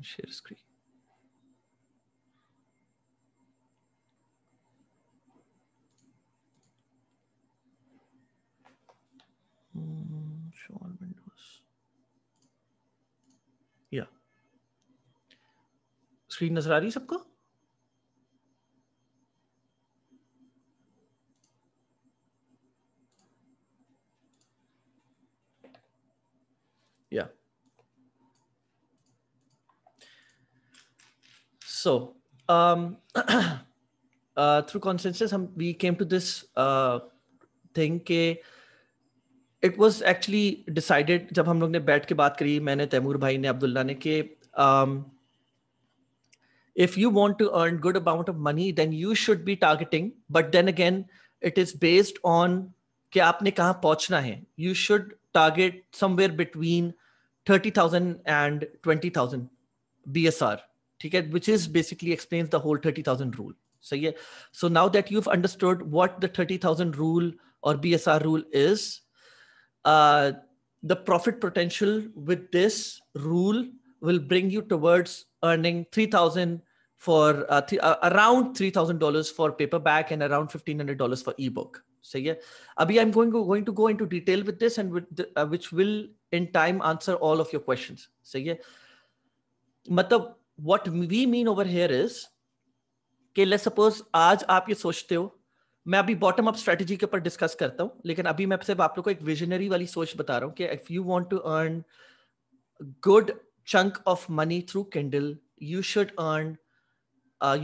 can share screen. show all windows. Yeah. Screen नजर आ रही है सबको So um, uh, through consensus, um, we came to this uh, thing के it was actually decided जब हम लोग ने बैठ के बात करी मैंने तैमूर भाई ने अब्दुल्ला ने कि if you want to earn good amount of money then you should be targeting but then again it is based on कि आपने कहाँ पहुँचना है you should target somewhere between thirty thousand and twenty thousand B S R ठीक है which is basically explain the whole thirty thousand rule सही है so now that you understood what the thirty thousand rule और the profit potential with this rule will bring you towards earning 3000 for uh, uh, around $3000 for paperback and around $1500 for ebook so yeah abhi i'm going to, going to go into detail with this and uh, which will in time answer all of your questions so yeah मतलब what we mean over here is के let suppose आज आप ये सोचते हो मैं अभी bottom up strategy के ऊपर डिस्कस करता हूँ लेकिन अभी मैं सिर्फ आप लोग को एक विजनरी वाली सोच बता रहा हूँ कि if you want to earn good chunk of money through candle you should earn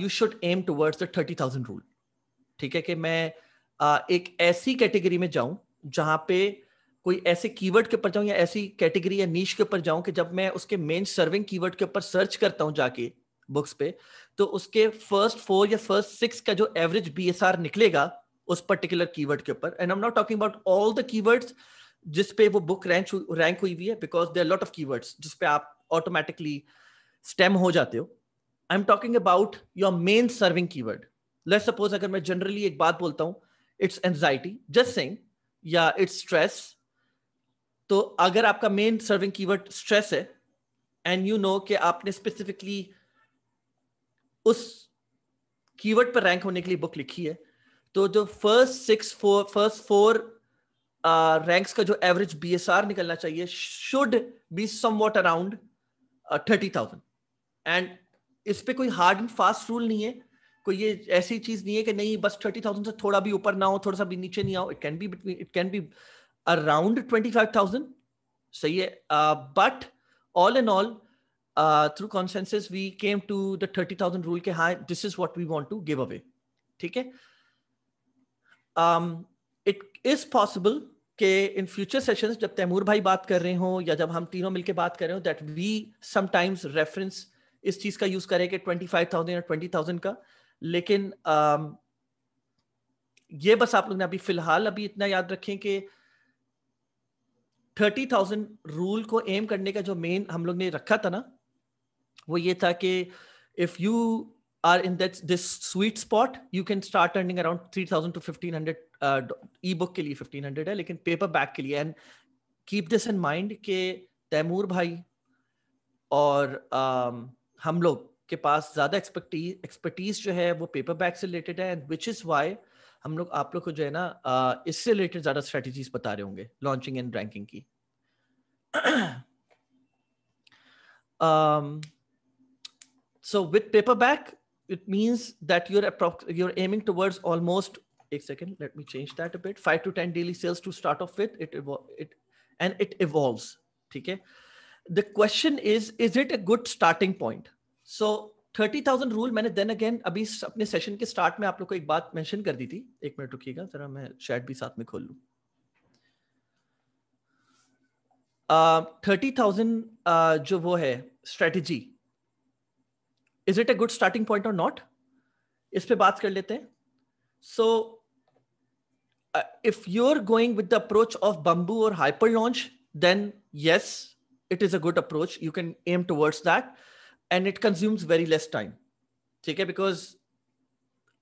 you should aim towards towards thirty thousand rule ठीक है कि मैं uh, एक ऐसी कैटेगरी में जाऊं जहां पे कोई ऐसे कीवर्ड के ऊपर जाऊं या ऐसी कैटेगरी या नीच के ऊपर जाऊं कि जब मैं उसके मेन सर्विंग कीवर्ड के ऊपर सर्च करता हूं जाके बुक्स पे तो उसके फर्स्ट फोर या फर्स्ट सिक्स का जो एवरेज बी निकलेगा उस पर्टिकुलर कीवर्ड के ऊपर and I am not talking about all the keywords जिस पे वो बुक रैंक रैंक हुई हुई है because there lot of keywords जिस पे आप ऑटोमेटिकली स्टेम हो जाते हो I am talking about your main serving keyword let's suppose अगर मैं जनरली एक बात बोलता हूँ इट्स एनजाइटी जस्ट सेइंग या इट्स स्ट्रेस तो अगर आपका मेन सर्विंग कीवर्ड स्ट्रेस है एंड यू नो कि आपने स्पेसिफिकली उस कीवर्ड पर रैंक होने के लिए बुक लिखी है तो जो first six four first four ranks का जो एवरेज बी एस आर निकलना चाहिए should be somewhat around thirty thousand and इस पर कोई हार्ड एंड फास्ट रूल नहीं है कोई ये ऐसी चीज नहीं है कि नहीं बस थर्टी थाउजेंड से थोड़ा भी ऊपर ना हो थोड़ा सा भी नीचे नहीं आओ it can be it can be around twenty five thousand सही है but all in all through consensus we came to the thirty thousand rule के हाँ this is what we want to give away ठीक है it is possible के in future session जब तैमूर भाई बात कर रहे हो या जब हम तीनों मिलकर बात कर रहे हो दैट वी समटाइम्स रेफरेंस इस चीज का यूज करें कि ट्वेंटी फाइव थाउजेंड या ट्वेंटी थाउजेंड का लेकिन um, ये बस आप लोग ने अभी फिलहाल अभी इतना याद रखें कि थर्टी थाउजेंड रूल को एम करने का जो मेन हम लोग ने रखा था ना वो ये था कि if you are in that this sweet spot you can start earning around three thousand to fifteen hundred e book के लिए फिफ्टीन हंड्रेड है लेकिन पेपर बैक के लिए and keep this in mind के तैमूर भाई और um, हम लोग के पास ज्यादा एक्सपर्टीज एक्सपर्टीज जो है वो पेपर बैक से रिलेटेड है एंड विच इज वाई हम लोग आप लोग को जो है ना इससे रिलेटेड ज्यादा स्ट्रेटेजीज बता रहे होंगे लॉन्चिंग एंड रैंकिंग की so with paperback it means that you're approx you're aiming towards almost एक second let me change that bit five to ten daily sales to start off with it it and it evolve ठीक है the question is is it a good starting point so thirty thousand rule मैंने then again अभी अपने session के start में आप लोग को एक बात मेंशन कर दी थी एक मिनट रुकिएगा जरा मैं शेड भी साथ में खोल लू थर्टी थाउजेंड जो वो है strategy is it a good starting point और नॉट इस पे बात कर लेते हैं so if you are going with the approach of bamboo और hyper launch then yes it is a good approach you can aim towards that and it consumes very less time ठीक है because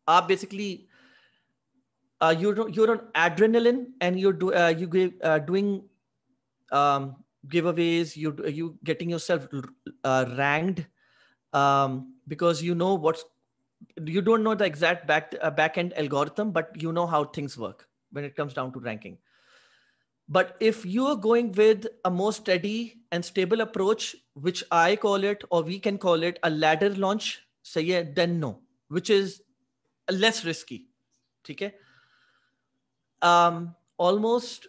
आप basically uh, you're you're on adrenaline and you're do, uh, you give, uh, doing um, giveaways you are you getting yourself uh, ranked um, because you know what's you don't know the exact back uh, back end algorithm but you know how things work when it comes down to ranking but if you are going with a more steady and stable approach which I call it, or we can call it a ladder launch, say yeah, then no, which is less risky. Okay. Um, almost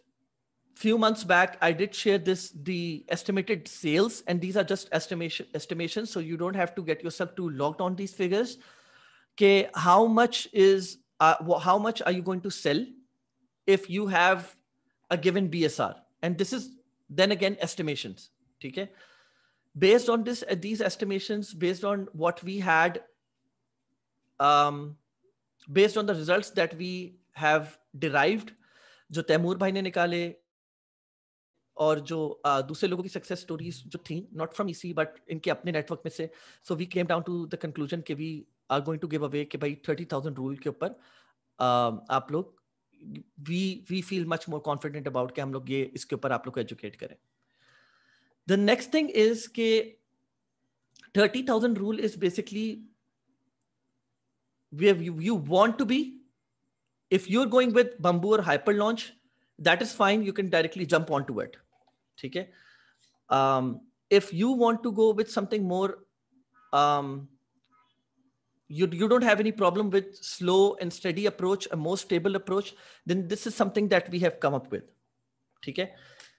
few months back, I did share this the estimated sales, and these are just estimation estimations, so you don't have to get yourself too locked on these figures. Okay, how much is uh, how much are you going to sell if you have a given BSR? And this is then again estimations. Okay based on this uh, these estimations based on what we had um, based on the results that we have derived जो तैमूर भाई ने निकाले और जो uh, दूसरे लोगों की success stories जो थी नॉट फ्रॉम इसी बट इनके अपने नेटवर्क में से so we came down to the conclusion के we are going to give away कि भाई थर्टी थाउजेंड रूल के ऊपर uh, आप लोग we we feel much more confident about कि हम लोग ये इसके ऊपर आप लोग को एजुकेट करें the next thing is k 30000 rule is basically where you, you want to be if you're going with bamboo or hyper launch that is fine you can directly jump onto it okay um, if you want to go with something more um, you, you don't have any problem with slow and steady approach a more stable approach then this is something that we have come up with okay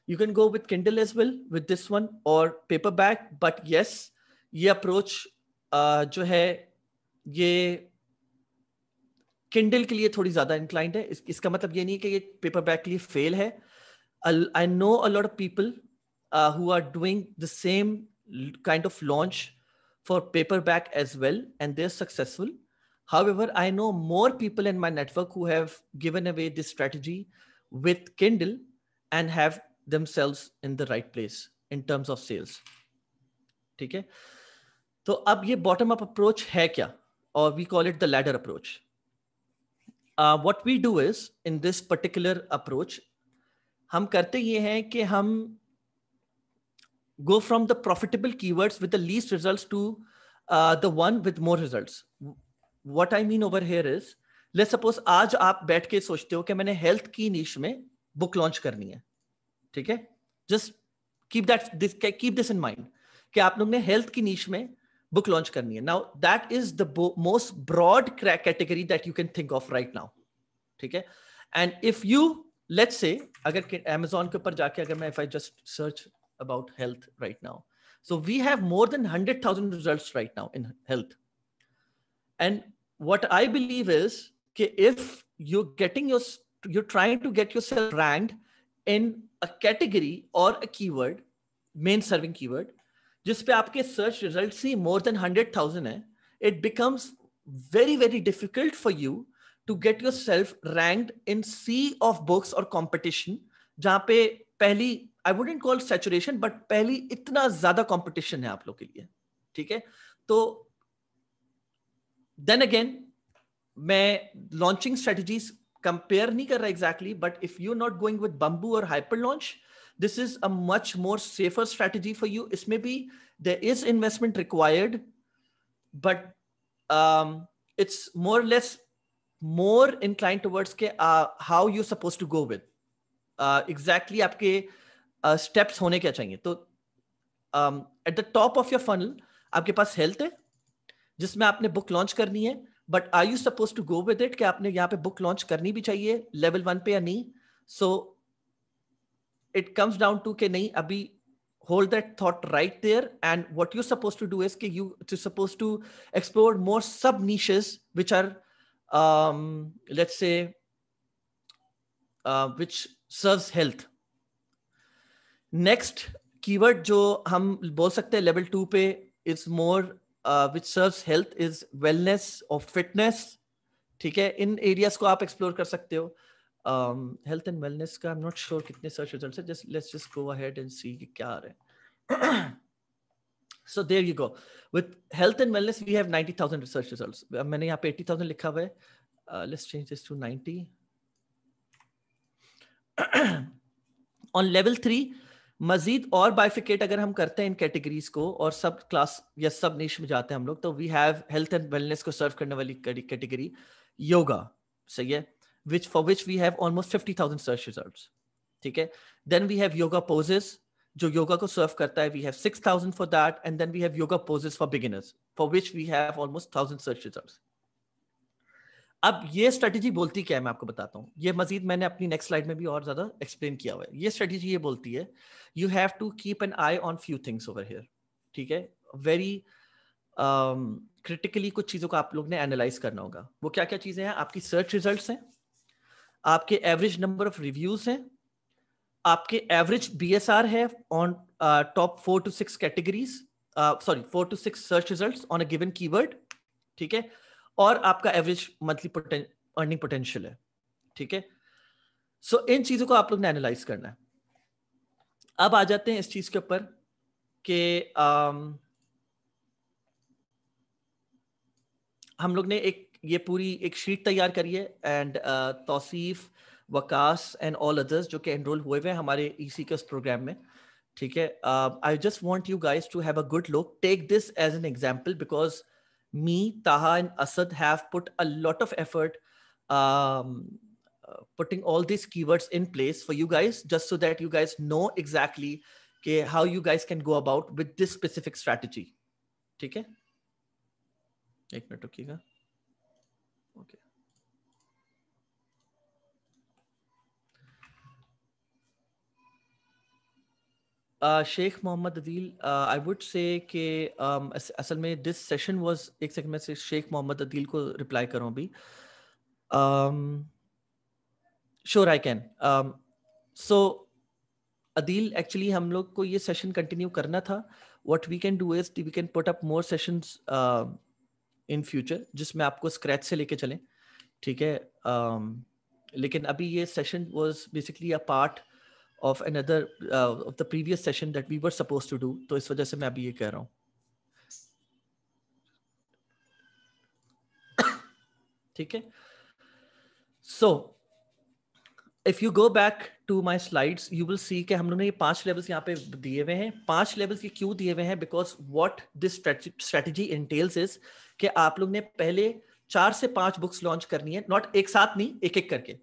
you can go with kindle as well with this one or paperback but yes ye approach uh jo hai ye kindle ke liye thodi zyada inclined hai is, iska matlab ye nahi hai ki paperback I, know a lot of people who are doing the same kind of launch for paperback as well and they're successful however i know more people in my network who have given away this strategy with kindle and have themselves in the right place in terms of sales ठीक है तो अब ये bottom up approach है क्या और we call it the ladder approach what we do is in this particular approach हम करते ये हैं कि हम go from the profitable keywords with the least results to uh, the one with more results. What I mean over here is, let's suppose आज आप बैठ के सोचते हो कि मैंने हेल्थ की नीश में बुक लॉन्च करनी है ठीक है just keep that this keep this in mind कि आप लोग ने हेल्थ की नीच में बुक लॉन्च करनी है now that is the most broad category that you can think of right now ठीक है एंड इफ यू लेट से अगर एमेजोन के ऊपर जाके अगर मैं if I just search about health right now so we have more than hundred thousand result right now in health and what I believe is के if you getting your you trying to get yourself rank in category or or a keyword, main serving keyword, जिसपे आपके search result ही more than hundred thousand है it becomes very very difficult for you to get your self ranked in sea of books और competition जहां पे पहली I wouldn't call saturation but पहली इतना ज्यादा कॉम्पिटिशन है आप लोग के लिए ठीक है तो देन अगेन मैं लॉन्चिंग स्ट्रेटजीज कंपेयर नहीं कर रहा exactly but if you not going with bamboo और hyper launch this is a much more safer strategy for you इसमें भी there is investment required but it's more less more incline towards के how you suppose to go with exactly आपके steps uh, होने क्या चाहिए तो at the top of your funnel आपके पास हेल्थ है जिसमें आपने बुक लॉन्च करनी है but I you suppose to go with it कि आपने यहाँ पे बुक लॉन्च करनी भी चाहिए लेवल वन पे या नहीं so it comes down to के नहीं अभी hold that thought right there and what you suppose to do is के you suppose to explore more sub niches which are let say which serve health next keyword जो हम बोल सकते हैं level two पे is more which serves health is wellness और fitness ठीक है इन एरियाज को आप एक्सप्लोर कर सकते हो हेल्थ एंड वेलनेस का आई एम नॉट श्योर कितने सर्च रिजल्ट्स हैं just let's just go ahead and see क्या आ रहा है so there you go with health and wellness we have 90000 research results मैंने यहां पे 80000 लिखा हुआ है let's change this to 90 on level 3 Majid और बाइफिकेट अगर हम करते हैं इन कैटेगरीज को और सब क्लास या सब नीच में जाते हैं हम लोग तो we have health and wellness को सर्व करने वाली कैटेगरी योगा सही है which for which we have almost fifty thousand search result ठीक है then we have yoga poses जो योगा को सर्व करता है we have six thousand for that and then we have yoga poses for beginners for which we have almost thousand search result अब ये strategy बोलती क्या है मैं आपको बताता हूँ ये मजीद मैंने अपनी नेक्स्ट स्लाइड में भी और ज्यादा एक्सप्लेन किया हुआ है ये स्ट्रेटेजी ये बोलती है you have to keep an eye on few things over here ठीक है वेरी क्रिटिकली um, कुछ चीज़ों को आप लोग ने एनालाइज करना होगा वो क्या क्या चीज़ें हैं आपकी सर्च रिजल्ट हैं आपके एवरेज नंबर ऑफ रिव्यूज हैं आपके एवरेज बी एस आर है on top four two six categories sorry four two six search result on a given keyword ठीक है और आपका एवरेज मंथली अर्निंग पोटेंशियल है ठीक है सो इन चीजों को आप लोग ने एनालाइज करना है अब आ जाते हैं इस चीज के ऊपर कि um, हम लोग ने एक ये पूरी एक शीट तैयार करी है and uh, Tauseef Waqas and all others जो कि एनरोल हुए हुए हैं हमारे ईसी e के उस प्रोग्राम में ठीक है I just want you guys to have a good look take this as an example because me, Taha, and Asad have put a lot of effort um, uh, putting all these keywords in place for you guys, just so that you guys know exactly okay, how you guys can go about with this specific strategy. Okay, है Sheikh Mohammad Adeel I would say कि um, असल में this session was एक second में से शेख मोहम्मद अदील को reply करूं अभी sure I can so Adeel actually हम लोग को ये सेशन कंटिन्यू करना था what we can do is we can put up more sessions in future जिसमें आपको स्क्रैच से लेके चलें ठीक है um, लेकिन अभी ये session was basically a part of another of the previous session that we were suppose to do तो इस वजह से मैं अभी ये कह रहा हूँ ठीक है so if you go back to my slide you will see कि हम लोगों ने ये पांच लेवल्स यहाँ पे दिए हुए हैं पांच लेवल्स ये क्यों दिए हुए हैं because what this strategy entails is के आप लोग ने पहले चार से पांच बुक्स लॉन्च करनी है नॉट एक साथ नहीं एक एक करके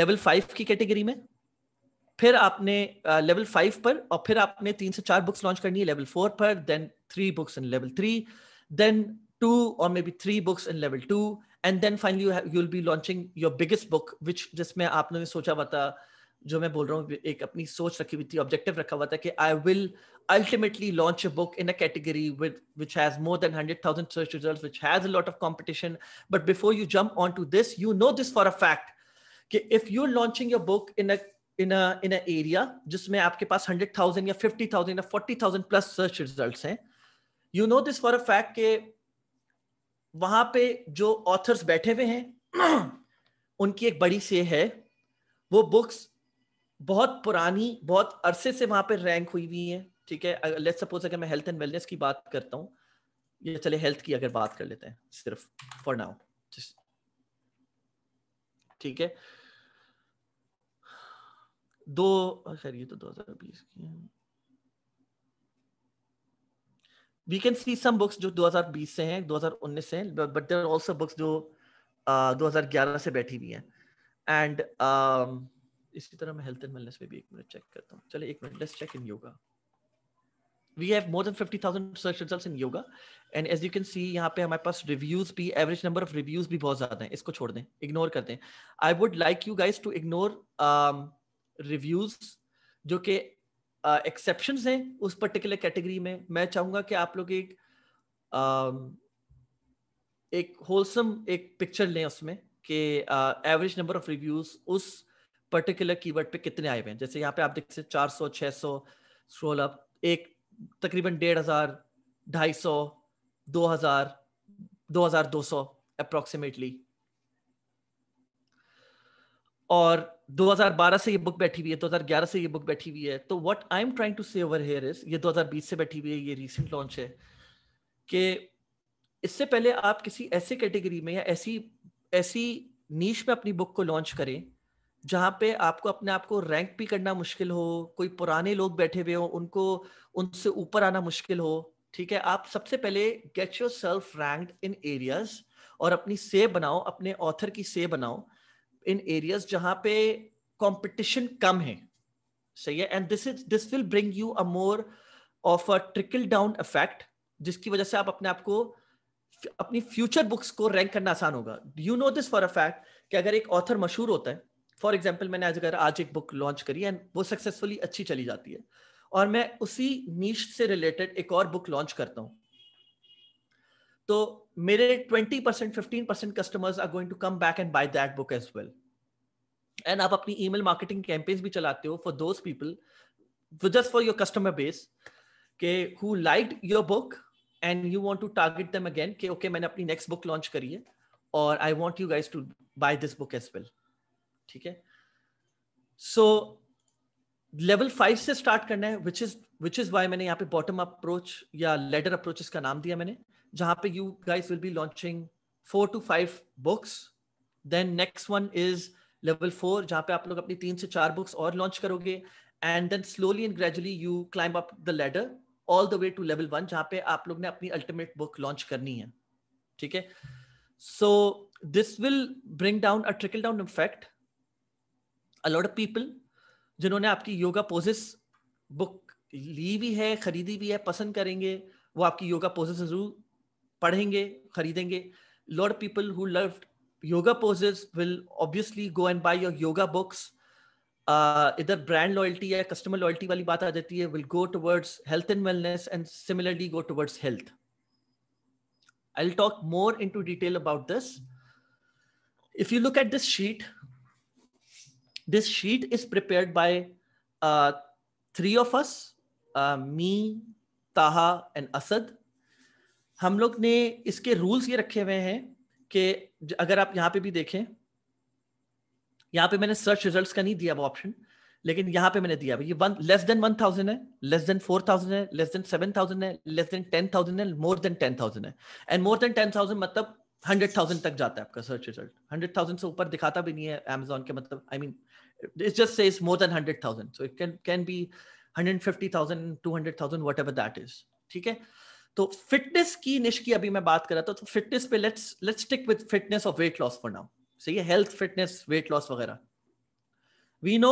लेवल फाइव की कैटेगरी में फिर आपने लेवल फाइव पर और फिर आपने तीन से चार बुक्स लॉन्च करनी है लेवल फोर पर then three books in level three then two और maybe three books in level two and then finally you will be launching your biggest book which जिसमें आपने सोचा हुआ था जो मैं बोल रहा हूँ एक अपनी सोच रखी हुई थी ऑब्जेक्टिव रखा हुआ था कि I will ultimately launch a book in a category with which has more than hundred thousand search result which has lot of competition but before you jump on to this you know this for a fact कि if you launching your book in a in in a area जिसमें आपके पास hundred thousand या fifty thousand या forty thousand plus search result हैं you know this for a fact के वहां पे जो ऑथर्स बैठे हुए हैं उनकी एक बड़ी से है वो बुक्स बहुत पुरानी बहुत अरसे से वहां पे रैंक हुई हुई है ठीक है लेट्स सपोज अगर मैं हेल्थ एंड वेलनेस की बात करता हूँ ये चले हेल्थ की अगर बात कर लेते हैं सिर्फ फॉर नाउ ठीक है दो खैर ये तो 2020 की है we can see some books जो 2020 से हैं 2019 से हैं but there are also books जो uh, 2011 से बैठी हुई हैं एंड uh, um, इसी तरह मैं हेल्थ एंड वेलनेस पे भी एक मिनट चेक करता हूँ चलिए एक minute let's check in yoga we have more than fifty thousand search result in yoga and as you can see यहाँ पे हमारे पास रिव्यूज भी एवरेज नंबर ऑफ रिव्यूज भी बहुत ज़्यादा है इसको छोड़ दें इग्नोर कर दें I would like you guys to ignore reviews जो कि एक्सेप्शन uh, हैं उस पर्टिकुलर कैटेगरी में मैं चाहूंगा कि आप लोग एक uh, एक होलसम एक पिक्चर लें उसमें कि एवरेज नंबर ऑफ रिव्यूज उस पर्टिकुलर कीवर्ड पे कितने आए हुए हैं जैसे यहाँ पे आप देख सकते चार सौ छः सौ स्क्रोल अप एक तकरीबन डेढ़ हजार ढाई सौ दो हजार दो हजार दो सौ अप्रोक्सीमेटली और 2012 से ये बुक बैठी हुई है 2011 से ये बुक बैठी हुई है तो what I am trying to say over here is ये 2020 से बैठी हुई है ये रिसेंट लॉन्च है कि इससे पहले आप किसी ऐसे कैटेगरी में या ऐसी ऐसी नीच में अपनी बुक को लॉन्च करें जहाँ पे आपको अपने आप को रैंक भी करना मुश्किल हो कोई पुराने लोग बैठे हुए हों उनको उनसे ऊपर आना मुश्किल हो ठीक है आप सबसे पहले get yourself rank in areas और अपनी से बनाओ अपने ऑथर की से बनाओ इन एरियाज जहां पे कंपटीशन कम है सही है and this is this will bring you a more of a trickle down effect जिसकी वजह से आप अपने आप को अपनी फ्यूचर बुक्स को रैंक करना आसान होगा you know this for a fact कि अगर एक ऑथर मशहूर होता है फॉर एग्जाम्पल मैंने आज अगर आज एक बुक लॉन्च करी एंड वो सक्सेसफुली अच्छी चली जाती है और मैं उसी नीच से रिलेटेड एक और बुक लॉन्च करता हूँ तो मेरे 20 percent fifteen percent customers are going to come back and buy that book as well and आप अपनी ईमेल मार्केटिंग कैंपेन्स भी चलाते हो for those people just for your customer base के who like your book and you want to target them again के okay मैंने अपनी next book launch करी है और I want you guys to buy this book as well ठीक है सो level five से स्टार्ट करना है which is which is why मैंने यहाँ पे बॉटम अप्रोच या लेटर अप्रोचेस का नाम दिया मैंने जहां पे you guys will be launching four to five books then next one is level four जहां पे आप लोग अपनी तीन से चार बुक्स और लॉन्च करोगे and then slowly and gradually you climb up the ladder all the way to level one जहाँ पे आप लोग ने अपनी अल्टीमेट बुक लॉन्च करनी है ठीक है so this will bring down a trickle down effect a lot of people जिन्होंने आपकी योगा पोजेस बुक ली भी है खरीदी भी है पसंद करेंगे वो आपकी योगा पोजेस जरूर पढ़ेंगे खरीदेंगे lot of people who loved yoga poses will obviously go and buy your yoga books इधर ब्रांड लॉयल्टी या कस्टमर लॉयल्टी वाली बात आ जाती है will go towards health and wellness and similarly go towards health I talk more in to detail about this if you look at this sheet this sheet is prepared by three of us me Taha and Asad हम लोग ने इसके rules ये रखे हुए हैं कि अगर आप यहाँ पे भी देखें यहाँ पे मैंने सर्च रिजल्ट्स का नहीं दिया वो ऑप्शन लेकिन यहाँ पे मैंने दिया ये लेस देन वन थाउजेंड है लेस देन फोर थाउजेंड है लेस देन सेवन थाउजेंड है लेस देन टेन थाउजेंड है मोर देन टेन थाउजेंड है and more than ten thousand मतलब हंड्रेड थाउजेंड तक जाता है आपका सर्च रिजल्ट हंड्रेड थाउजेंड से ऊपर दिखाता भी नहीं है एमेजोन के मतलब I mean it just say more than hundred thousand so it can can be hundred fifty thousand to hundred thousand whatever that is ठीक है तो फिटनेस की निश की अभी मैं बात कर रहा था तो फिटनेस पे let's let's stick with fitness of weight loss for now सही है हेल्थ फिटनेस वेट लॉस वगैरह वी नो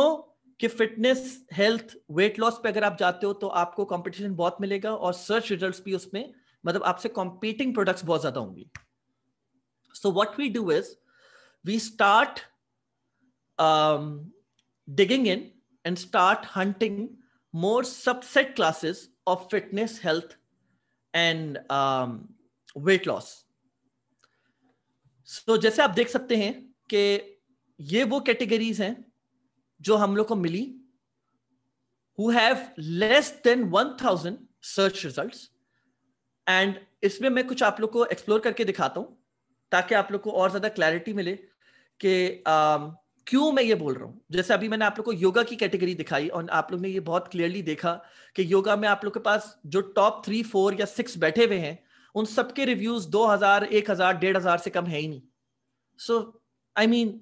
कि फिटनेस हेल्थ वेट लॉस पे अगर आप जाते हो तो आपको कंपटीशन बहुत मिलेगा और सर्च रिजल्ट्स भी उसमें मतलब आपसे कॉम्पीटिंग प्रोडक्ट्स बहुत ज्यादा होंगी so what we do is we start digging in and start hunting more subset classes of fitness health and weight loss so जैसे आप देख सकते हैं कि ये वो कैटेगरीज हैं जो हम लोग को मिली who have less than one thousand search result and इसमें मैं कुछ आप लोग को एक्सप्लोर करके दिखाता हूँ ताकि आप लोग को और ज्यादा क्लैरिटी मिले कि um, क्यों मैं ये बोल रहा हूँ जैसे अभी मैंने आप लोग को योगा की कैटेगरी दिखाई और आप लोग ने ये बहुत क्लियरली देखा कि योगा में आप लोग के पास जो टॉप थ्री फोर या सिक्स बैठे हुए हैं उन सबके रिव्यूज दो हजार एक हजार डेढ़ हजार से कम है ही नहीं so I mean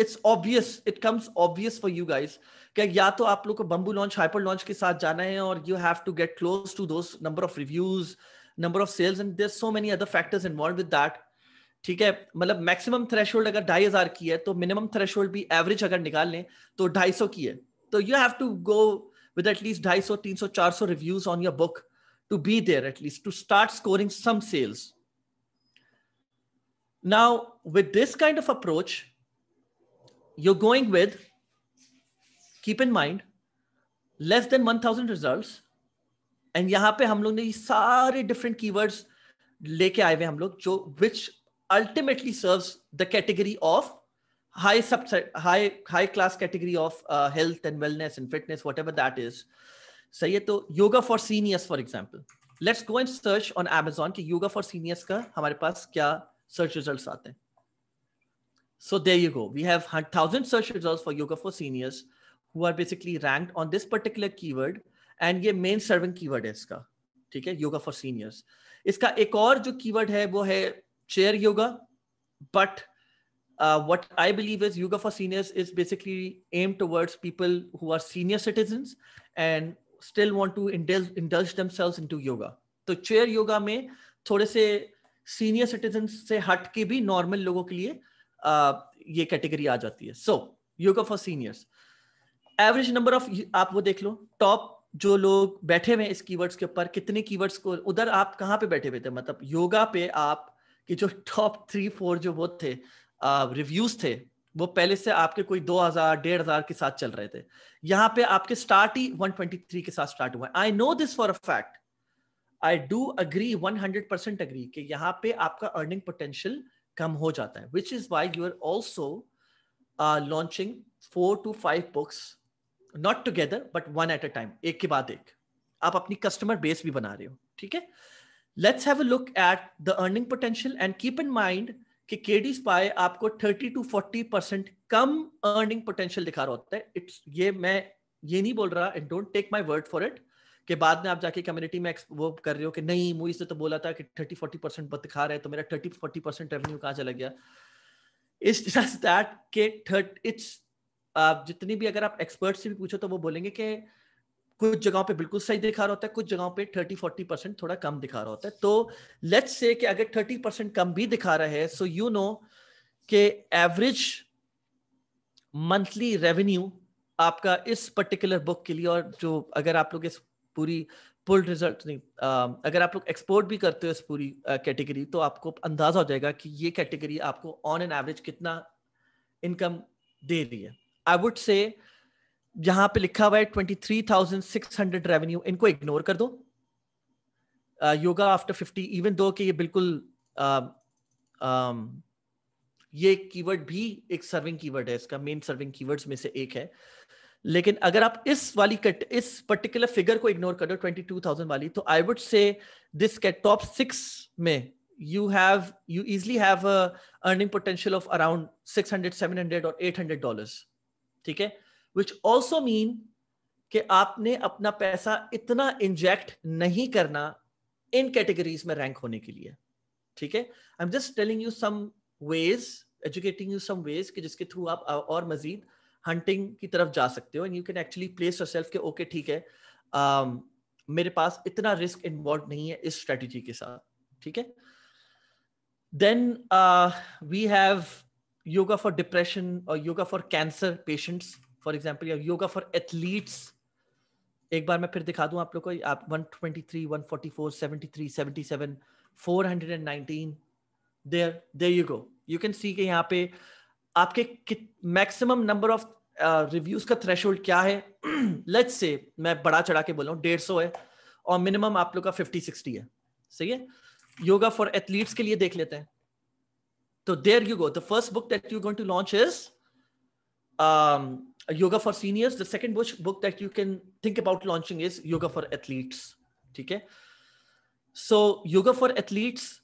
it's obvious it comes obvious for you guys क्या या तो आप लोग को बंबू लॉन्च हाइपर लॉन्च के साथ जाना है और you have to get close to दो number of reviews number of sales and there so many other factors involve with that ठीक है मतलब मैक्सिमम थ्रेश अगर ढाई हजार की है तो मिनिमम थ्रेश भी एवरेज अगर निकाल लें तो ढाई सौ की है तो you have to go with at least ढाई सौ तीन सौ चार सौ reviews on your book to be there at least to start scoring some sales with this kind of approach approach going with keep in mind less than one thousand result and यहां पे हम लोग ने सारे सारे की keywords लेके आए हुए हम लोग जो विच ultimately serves the category of high subset, high high class category of uh, health and wellness and fitness, whatever that is. सही है तो yoga for seniors for example let's go and search on Amazon कि yoga for seniors का हमारे पास क्या search results आते हैं So there you go. We have 1,000 search results for yoga for seniors who are basically ranked on this particular keyword. And ये main serving keyword है इसका ठीक है yoga for seniors. इसका एक और जो keyword है वो है chair yoga but uh, what I believe is yoga for seniors is basically aimed towards people who are senior citizens and still want to indulge, indulge themselves into yoga. so chair yoga में थोड़े से senior citizen से हट के भी normal लोगों के लिए uh, ये कैटेगरी आ जाती है so yoga for seniors average number of आप वो देख लो टॉप जो लोग बैठे हुए हैं इस कीवर्ड्स के ऊपर कितने कीवर्ड्स को उधर आप कहाँ पे बैठे हुए थे मतलब योगा पे आप कि जो टॉप थ्री फोर जो वो थे रिव्यूज थे वो पहले से आपके कोई दो हजार डेढ़ हजार के साथ चल रहे थे यहाँ पे आपके स्टार्ट ही 123 के साथ स्टार्ट हुआ I know this for a fact I do agree 100 percent agree कि यहाँ पे आपका अर्निंग पोटेंशियल कम हो जाता है which is why you are also launching four to five books not together but one at a time एक के बाद एक आप अपनी कस्टमर बेस भी बना रहे हो ठीक है let's have a look at the earning potential and keep in mind कि केडी स्पाई आपको 30 टू 40 परसेंट कम अर्निंग पोटेंशियल दिखा रहा होता है इट्स ये मैं ये नहीं बोल रहा and don't take my word for it कि बाद में आप जाके कम्युनिटी में वो कर रहे हो कि नहीं मूवीज ने तो बोला था कि 30 40 परसेंट दिखा रहे हैं तो मेरा 30 40 परसेंट रेवेन्यू कहाँ चला गया इस जस्ट दैट के इट्स जितनी भी अगर आप एक्सपर्ट से भी पूछो तो वो बोलेंगे कि कुछ जगहों पे बिल्कुल सही दिखा रहा होता है कुछ जगहों पे 30 40 परसेंट थोड़ा कम दिखा रहा होता है तो लेट्स से कि अगर 30 परसेंट कम भी दिखा रहे है सो यू नो के एवरेज मंथली रेवेन्यू आपका इस पर्टिकुलर बुक के लिए और जो अगर आप लोग इस पूरी पुल रिजल्ट नहीं अगर आप लोग एक्सपोर्ट भी करते हो इस पूरी कैटेगरी तो आपको अंदाजा हो जाएगा कि ये कैटेगरी आपको ऑन एन एवरेज कितना इनकम दे रही है आई वुड से जहां पे लिखा हुआ है twenty three thousand six hundred revenue इनको इग्नोर कर दो yoga after fifty even though कि ये बिल्कुल आ, uh, आ, um, ये कीवर्ड भी एक सर्विंग कीवर्ड है इसका मेन सर्विंग कीवर्ड्स में से एक है लेकिन अगर आप इस वाली कट इस पर्टिकुलर फिगर को इग्नोर कर दो ट्वेंटी टू थाउजेंड वाली तो I would say this top six में you have you easily have earning potential of around six hundred seven hundred और एट हंड्रेड डॉलर ठीक है विच ऑल्सो मीन कि आपने अपना पैसा इतना इंजेक्ट नहीं करना इन कैटेगरीज में रैंक होने के लिए ठीक है I am just telling you some ways educating you some ways कि जिसके थ्रू आप और मजीद हंटिंग की तरफ जा सकते हो and you can actually place yourself के ओके ठीक है um, मेरे पास इतना रिस्क इन्वॉल्व नहीं है इस स्ट्रेटजी के साथ ठीक है then we have yoga for depression और yoga for cancer patients for example या योगा फॉर एथलीट्स एक बार मैं फिर दिखा दूं आप लोग को आप 123 144 73 77 419 there there you go you can see कि यहाँ पे आपके मैक्सिमम नंबर ऑफ रिव्यूज का थ्रेश क्या है लेट्स से मैं बड़ा चढ़ा के बोला डेढ़ सौ है और मिनिमम आप लोग का फिफ्टी सिक्सटी है सही है योगा फॉर एथलीट्स के लिए देख लेते हैं तो there you go the first book that you going to launch is yoga for seniors the second book that you can think about launching is yoga for athletes okay so yoga for athletes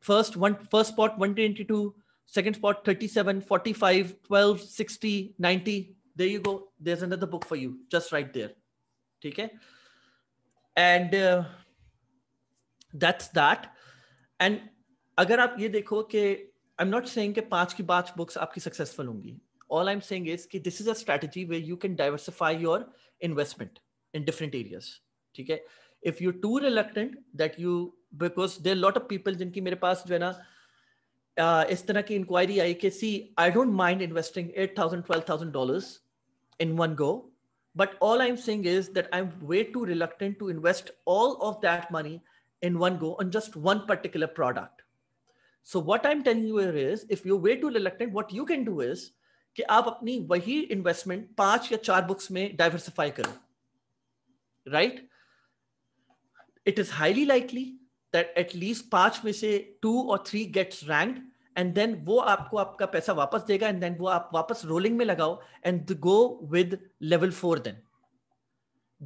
first one first spot 122 second spot 37 45 12 60 90 there you go there's another book for you just right there okay and uh, that's that and अगर आप ये देखो कि आई am not saying कि पांच की पांच books आपकी सक्सेसफुल होंगी all i'm saying is that this is a strategy where you can diversify your investment in different areas okay if you're too reluctant that you because there are a lot of people in kimirapas jana is ki inquiry i can see i don't mind investing $8000 $12000 in one go but all i'm saying is that i'm way too reluctant to invest all of that money in one go on just one particular product so what i'm telling you here is if you're way too reluctant what you can do is कि आप अपनी वही investment पांच या चार books में diversify करो right it is highly likely that at least पांच में से टू और three gets rank and then वो आपको आपका पैसा वापस देगा एंड देन वो आप वापस रोलिंग में लगाओ and go with level four then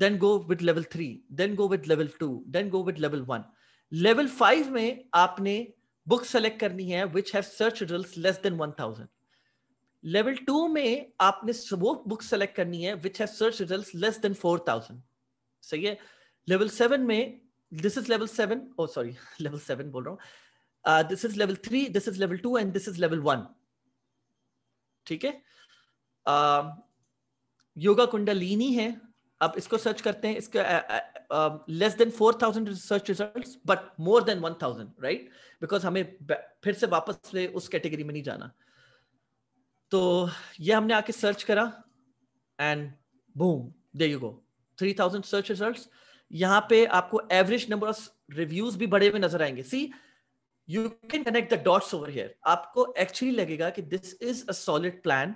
then go with level three then go with level two then go with level one level five में आपने बुक सेलेक्ट करनी है which have search result less than one thousand level two में आपने वो book select करनी है which has search result less than four thousand सही है लेवल सेवन में this is level seven oh sorry level seven बोल रहा हूँ this is level three this is level two and this is level one ठीक है yoga um, kundalini है आप इसको सर्च करते हैं इसके less than four thousand search result but more than one thousand right because हमें फिर से वापस ले उस कैटेगरी में नहीं जाना तो ये हमने आके सर्च करा and boom there you go three thousand search result यहाँ पे आपको एवरेज नंबर ऑफ रिव्यूज भी बड़े हुए नजर आएंगे see you can connect the dots over here आपको एक्चुअली लगेगा कि this is a solid plan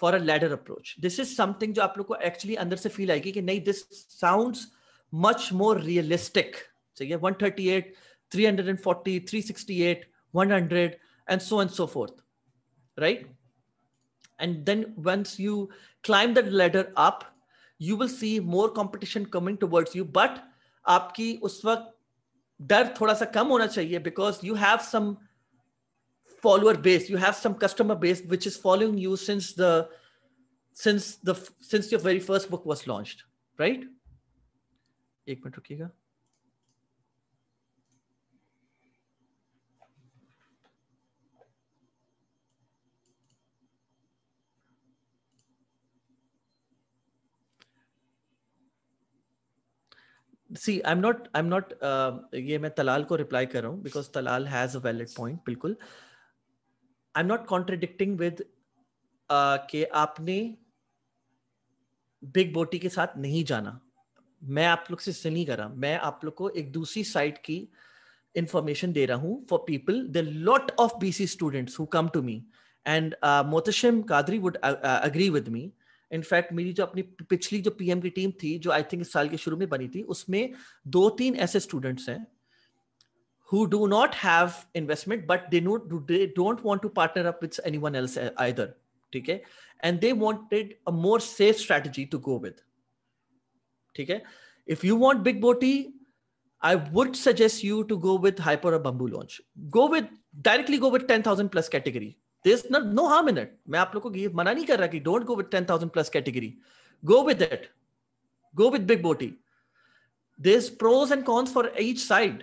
for a ladder approach this is something जो आप लोग को एक्चुअली अंदर से फील आएगी कि नहीं this sound much more realistic ठीक है one sixty eight one hundred and so and so forth right and then once you climb that ladder up you will see more competition coming towards you but आपकी उस वक्त डर थोड़ा सा कम होना चाहिए because you have some follower base you have some customer base which is following you since the since the since your very first book was launched right एक minute रुकिएगा see I am not I am not ये मैं तलाल को reply कर रहा हूँ because तलाल हैज़ अ वैलिड पॉइंट बिल्कुल I am not contradicting with के आपने बिग बोटी के साथ नहीं जाना मैं आप लोग से इससे नहीं कर रहा मैं आप लोग को एक दूसरी साइट की इंफॉर्मेशन दे रहा हूँ for people the lot of B C students who come to me and Motashim Qadri would agree with me in fact मेरी जो अपनी पिछली जो पीएम की टीम थी जो आई थिंक इस साल के शुरू में बनी थी उसमें दो तीन ऐसे स्टूडेंट्स हैं who do not have investment but they they don't want to partner up with anyone else either ठीक है and they wanted a more safe strategy to go with ठीक है if you want big booty I would suggest you to go with hyper a bamboo launch go with directly go with ten thousand plus category there's no, no harm in it मैं आप लोग को ये मना नहीं कर रहा कि don't go with thousand plus category go with it go with big booty there's pros and cons for each side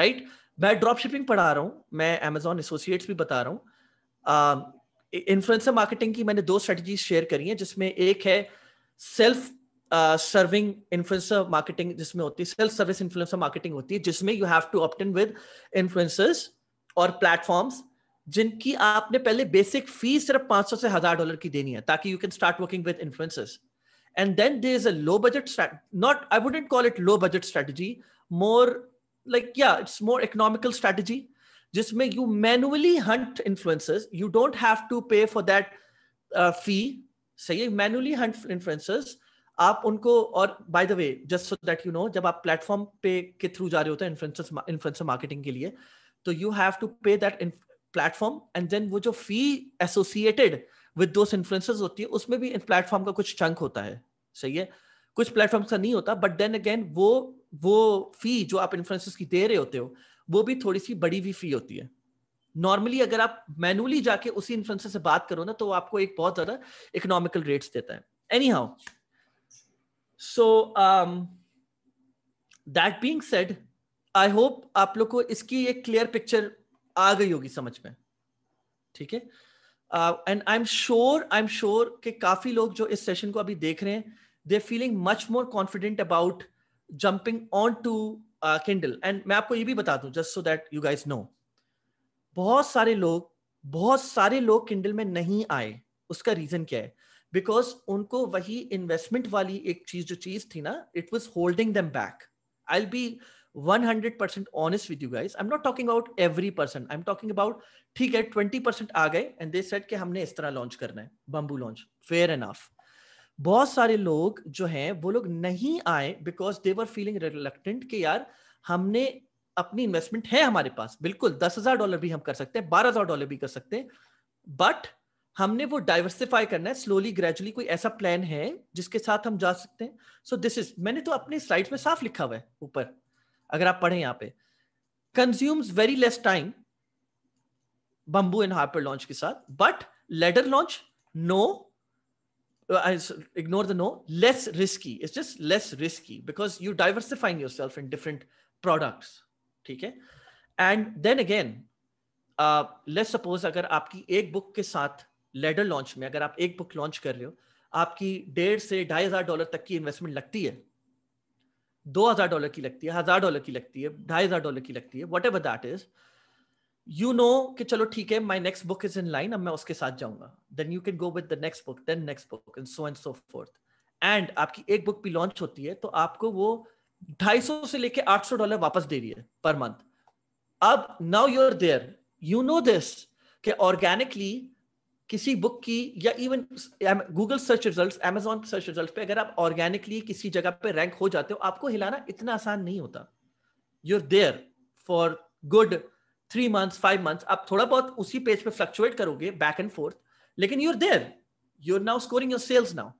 right मैं ड्रॉप शिपिंग पढ़ा रहा हूँ मैं अमेजोन एसोसिएट्स भी बता रहा हूँ इन्फ्लुएंसर um, मार्केटिंग की मैंने दो स्ट्रेटजीज शेयर करी हैं जिसमें एक है सेल्फ सर्विंग इन्फ्लुएंसर मार्केटिंग जिसमें होती है सेल्फ सर्विस इन्फ्लुएंसर मार्केटिंग होती है जिसमें you have to opt with influencers और प्लेटफॉर्म्स जिनकी आपने पहले बेसिक फीस सिर्फ 500 से हजार डॉलर की देनी है ताकि you can start working with influencers and then there is a low budget not I wouldn't call it low budget strategy more like या इट्स मोर इकोनॉमिकल स्ट्रेटजी जिसमें you manually hunt influencers you don't have to pay for that fee सही है manually hunt influencers आप उनको और by the way just so that you know जब आप platform पे के थ्रू जा रहे होते हैं इन्फ्लुएंसर इन्फ्लुएंसर मार्केटिंग के लिए तो you have to pay that platform and then वो जो फी एसोसिएटेड विद दो इन्फ्लुएंसर्स होती है उसमें भी प्लेटफॉर्म का कुछ चंक होता है सही है कुछ प्लेटफॉर्म्स का नहीं होता बट देन अगेन वो वो फी जो आप इन्फ्लुएंसर्स की दे रहे होते हो वो भी थोड़ी सी बड़ी भी फी होती है नॉर्मली अगर आप मैनुअली जाके उसी इन्फ्लुएंसर से बात करो ना तो आपको एक बहुत ज्यादा इकोनॉमिकल रेट्स देता है anyhow so that being said I hope आप लोग को इसकी एक क्लियर पिक्चर आ गई होगी समझ में ठीक है and I am sure I am sure कि काफी लोग जो इस सेशन को अभी देख रहे हैं they feeling much more confident about jumping on to Kindle and मैं आपको ये भी बता दूं just so that you guys know बहुत सारे लोग बहुत सारे लोग किंडल में नहीं आए उसका रीजन क्या है बिकॉज उनको वही इन्वेस्टमेंट वाली एक चीज जो चीज थी ना it was holding them back I be 100% percent honest with you with I am not talking about every person I am talking about ठीक है 20% आ गए एंड दे सेट के हमने इस तरह लॉन्च करना है बंबू लॉन्च फेयर एनफ बहुत सारे लोग जो हैं वो लोग नहीं आए because they were feeling reluctant कि यार हमने अपनी इन्वेस्टमेंट है हमारे पास बिल्कुल दस हजार डॉलर भी हम कर सकते हैं बारह हजार डॉलर भी कर सकते हैं बट हमने वो डाइवर्सिफाई करना है स्लोली ग्रेजुअली कोई ऐसा प्लान है जिसके साथ हम जा सकते हैं सो दिस इज मैंने तो अपने स्लाइड में साफ लिखा हुआ है ऊपर अगर आप पढ़ें यहाँ पे consumes very less time bamboo and hyper launch के साथ but ladder launch no ignore the no less risky it's just less risky because you're diversifying yourself in different products okay and then again uh, let's suppose अगर आपकी एक book के साथ ladder launch में अगर आप एक बुक लॉन्च कर रहे हो आपकी डेढ़ से ढाई हजार डॉलर तक की इन्वेस्टमेंट लगती है दो हजार डॉलर की लगती है हजार डॉलर की लगती है ढाई हजार डॉलर की लगती है whatever that is you know कि चलो ठीक है my next book is in line अब मैं उसके साथ जाऊंगा then you can go with the next book then next book and so and so forth and आपकी एक बुक भी लॉन्च होती है तो आपको वो ढाई सौ से लेके आठ सौ डॉलर वापस दे रही है पर मंथ अब now your there you know this कि ऑर्गेनिकली किसी बुक की या even Google search results Amazon search result पे अगर आप ऑर्गेनिकली किसी जगह पे रैंक हो जाते हो आपको हिलाना इतना आसान नहीं होता you are there for good three months five months आप थोड़ा बहुत उसी पेज पे फ्लक्चुएट करोगे बैक एंड फोर्थ लेकिन you are there you are now scoring your sales now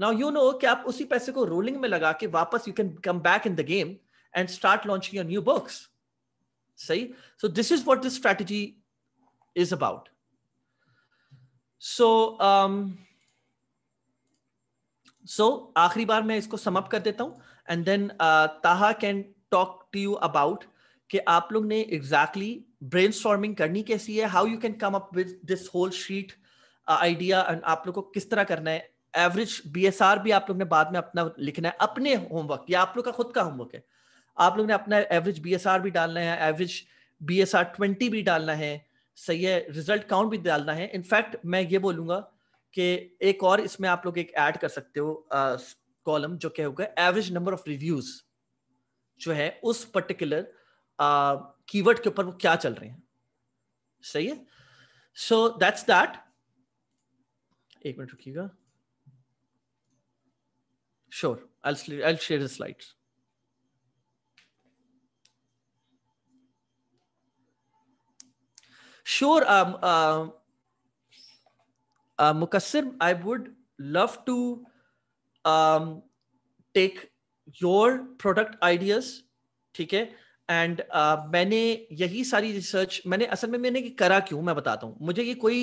now you know कि आप उसी पैसे को रोलिंग में लगा के वापस you can come back in the game and start launching your new books सही so this is what this strategy is about so so um, आखिरी बार मैं इसको समअप कर देता हूं and then Taha can talk to you about कि आप लोग ने एग्जैक्टली ब्रेन करनी कैसी है how you can come up with this whole sheet idea and आप लोग को किस तरह करना है एवरेज बी एस आर भी आप लोग ने बाद में अपना लिखना है अपने होमवर्क या आप लोग का खुद का होमवर्क है आप लोग ने अपना एवरेज बी एस आर भी डालना है average B S R twenty भी डालना है सही है रिजल्ट काउंट भी डालना है इनफैक्ट मैं ये बोलूंगा कि एक और इसमें आप लोग एक ऐड कर सकते हो कॉलम जो क्या होगा एवरेज नंबर ऑफ रिव्यूज जो है उस पर्टिकुलर कीवर्ड के ऊपर वो क्या चल रहे हैं सही है सो दैट्स दैट एक मिनट रुकिएगा sure I I share the slides Sure, um, uh, uh, Mukassir, I would love to um, take your product ideas, ठीक है एंड uh, मैंने यही सारी रिसर्च मैंने असल में मैंने करा क्यों मैं बताता हूँ मुझे ये कोई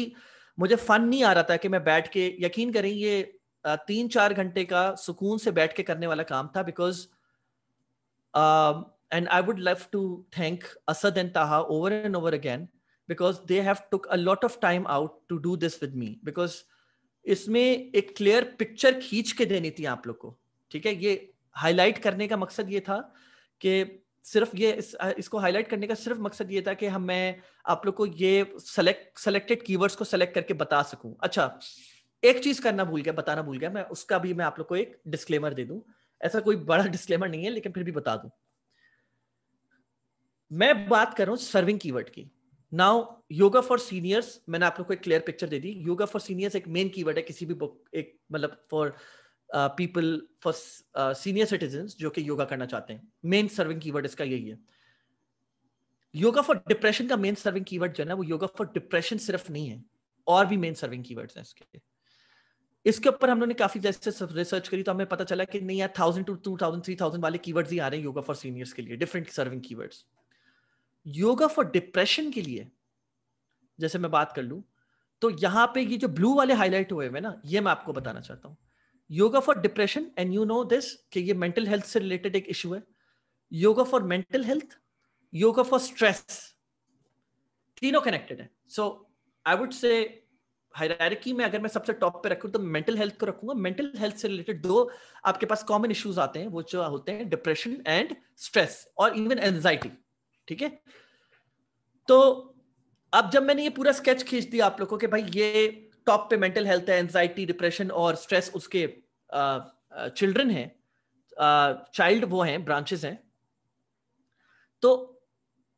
मुझे फन नहीं आ रहा था कि मैं बैठ के यकीन करें ये uh, तीन चार घंटे का सुकून से बैठ के करने वाला काम था because and I would love to thank Asad and Taha over and over again because they have took a lot of time out to do this with me because इसमें एक क्लियर पिक्चर खींच के देनी थी आप लोग को ठीक है ये हाईलाइट करने का मकसद ये था कि सिर्फ ये इस, इसको हाईलाइट करने का सिर्फ मकसद ये था कि हम मैं आप लोग को ये सेलेक्ट सेलेक्टेड कीवर्ड्स को सेलेक्ट करके बता सकूं अच्छा एक चीज करना भूल गया बताना भूल गया मैं उसका भी मैं आप लोग को एक डिस्क्लेमर दे दूं ऐसा कोई बड़ा डिस्क्लेमर नहीं है लेकिन फिर भी बता दूं मैं बात कर रहा हूं सर्विंग कीवर्ड की नाउ योगा फॉर सीनियर्स मैंने आप लोग को एक क्लियर पिक्चर दे दी योगा फॉर सीनियर्स एक मेन कीवर्ड है किसी भी बुक एक मतलब for people for senior citizen जो कि योगा करना चाहते हैं मेन सर्विंग कीवर्ड इसका यही है योगा फॉर डिप्रेशन का मेन सर्विंग कीवर्ड जो है ना वो योगा फॉर डिप्रेशन सिर्फ नहीं है और भी मेन सर्विंग कीवर्ड्स हैं इसके इसके ऊपर हम लोगों ने काफी जैसे रिसर्च करी तो हमें पता चला कि नहीं यार thousand two two thousand three thousand वाले कीवर्ड्स ही आ रहे हैं योगा फॉर सीनियर्स के लिए different serving keywords yoga for depression के लिए जैसे मैं बात कर लू तो यहां पे ये जो ब्लू वाले हाईलाइट हुए हुए ना ये मैं आपको बताना चाहता हूँ yoga for depression and you know this कि ये मेंटल हेल्थ से रिलेटेड एक इशू है yoga for mental health yoga for stress तीनों कनेक्टेड है सो आई वुड से हायरार्की में अगर मैं सबसे टॉप पे रखूँ तो मेंटल हेल्थ को रखूंगा मेंटल हेल्थ से रिलेटेड दो आपके पास कॉमन इश्यूज आते हैं वो जो होते हैं डिप्रेशन एंड स्ट्रेस और इवन एंजाइटी ठीक है तो अब जब मैंने ये पूरा स्केच खींच दिया आप लोगों के भाई ये टॉप पे मेंटल हेल्थ है एंजाइटी डिप्रेशन और स्ट्रेस उसके चिल्ड्रन हैं चाइल्ड वो हैं ब्रांचेस हैं तो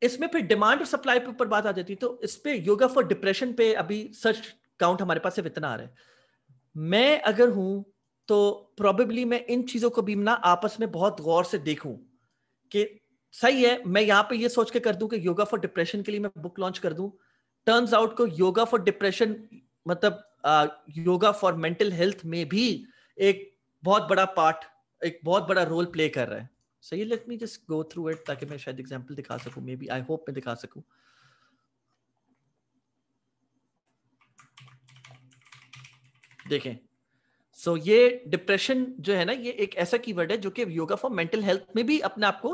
इसमें फिर डिमांड और सप्लाई पे ऊपर बात आ जाती है तो इस पे योगा फॉर डिप्रेशन पे अभी सर्च काउंट हमारे पास सिर्फ इतना आ रहा है मैं अगर हूं तो प्रॉबेबली मैं इन चीजों को भी ना आपस में बहुत गौर से देखूं कि सही है मैं यहाँ पे ये सोच के कर दूं कि योगा फॉर डिप्रेशन के लिए मैं बुक लॉन्च कर दूं टर्न्स आउट को योगा फॉर डिप्रेशन मतलब आ, योगा फॉर मेंटल हेल्थ में भी एक बहुत बड़ा पार्ट एक बहुत बड़ा रोल प्ले कर रहा है सही let me just go through it ताकि मैं शायद एग्जांपल दिखा सकूं मे बी आई होप मैं दिखा सकूं देखें सो so, ये डिप्रेशन जो है ना ये एक ऐसा कीवर्ड है जो कि योगा फॉर मेंटल हेल्थ में भी अपने आप को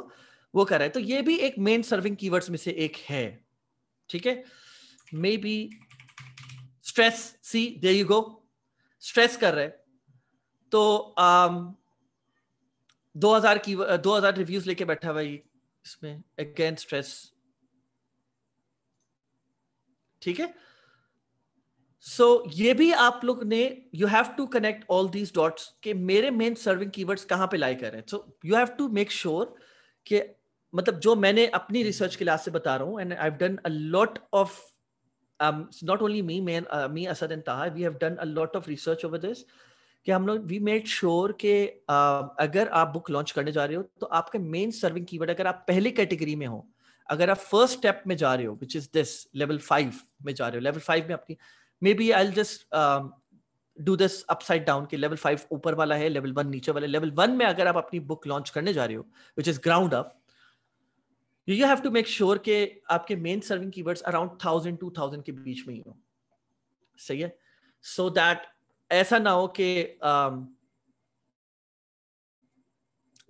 वो कर रहा है तो ये भी एक मेन सर्विंग कीवर्ड्स में से एक है ठीक है maybe stress see there you go stress कर रहे तो um, दो 2000 की 2000 रिव्यूज लेके बैठा हुआ इसमें अगेन स्ट्रेस ठीक है सो so, ये भी आप लोग ने you have to connect all these dots के मेरे मेन सर्विंग कीवर्ड्स कहां पे लाई कर रहे हैं so you have to make sure कि मतलब जो मैंने अपनी रिसर्च के लिहाज से बता रहा हूँ and I done a lot of not only me मैं me Asad and Taha we have done a lot of research over this कि हम लोग वी मेड श्योर के uh, अगर आप बुक लॉन्च करने जा रहे हो तो आपके मेन सर्विंग की अगर आप पहले कैटेगरी में हो अगर आप फर्स्ट स्टेप में जा रहे हो which is this level five में जा रहे हो लेवल फाइव में अपनी maybe I just do this upside down के लेवल फाइव ऊपर वाला है लेवल वन नीचे वाला है लेवल वन में अगर आप अपनी बुक लॉन्च करने जा रहे हो which is ground up you have to make sure के आपके main serving keywords around thousand to thousand के बीच में ही हो सही है सो so दैट ऐसा ना हो कि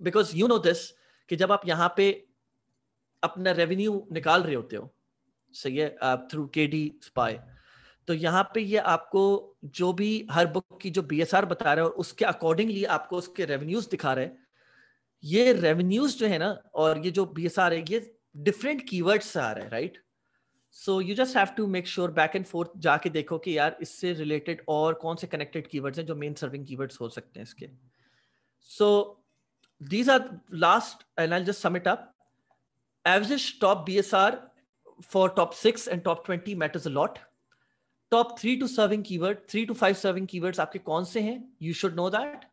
बिकॉज यू नो दिस कि जब आप यहाँ पे अपना रेवेन्यू निकाल रहे होते हो सही है आप थ्रू के डी स्पाई तो यहाँ पे ये आपको जो भी हर बुक की जो बी एस आर बता रहे हो उसके अकॉर्डिंगली आपको उसके रेवेन्यूज दिखा रहे हैं ये रेवेन्यूज जो है ना और ये जो बी एस आर है ये डिफरेंट वर्ड से आ रहा है right so you just have to make sure back and forth जाके देखो कि यार इससे रिलेटेड और कौन से कनेक्टेड कीवर्ड्स हैं जो मेन सर्विंग कीवर्ड्स हो सकते हैं इसके so these are last and I just sum it up average top B S R for top six and top twenty matters a lot top three to serving keyword three to five serving keywords आपके कौन से हैं you should know that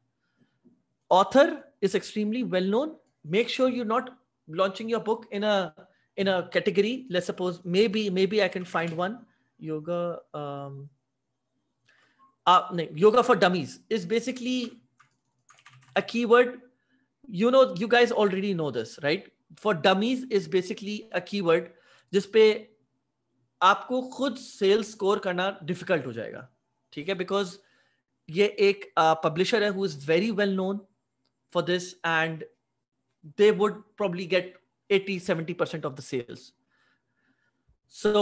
author is extremely well known make sure you're not launching your book in a in a category let's suppose maybe maybe i can find one yoga um uh, no, yoga for dummies is basically a keyword you know you guys already know this right for dummies is basically a keyword जिसपे आपको खुद sales score करना difficult हो जाएगा ठीक है Because ये एक पब्लिशर uh, है who who is very well known for this and they would probably get 80 70% of the sales so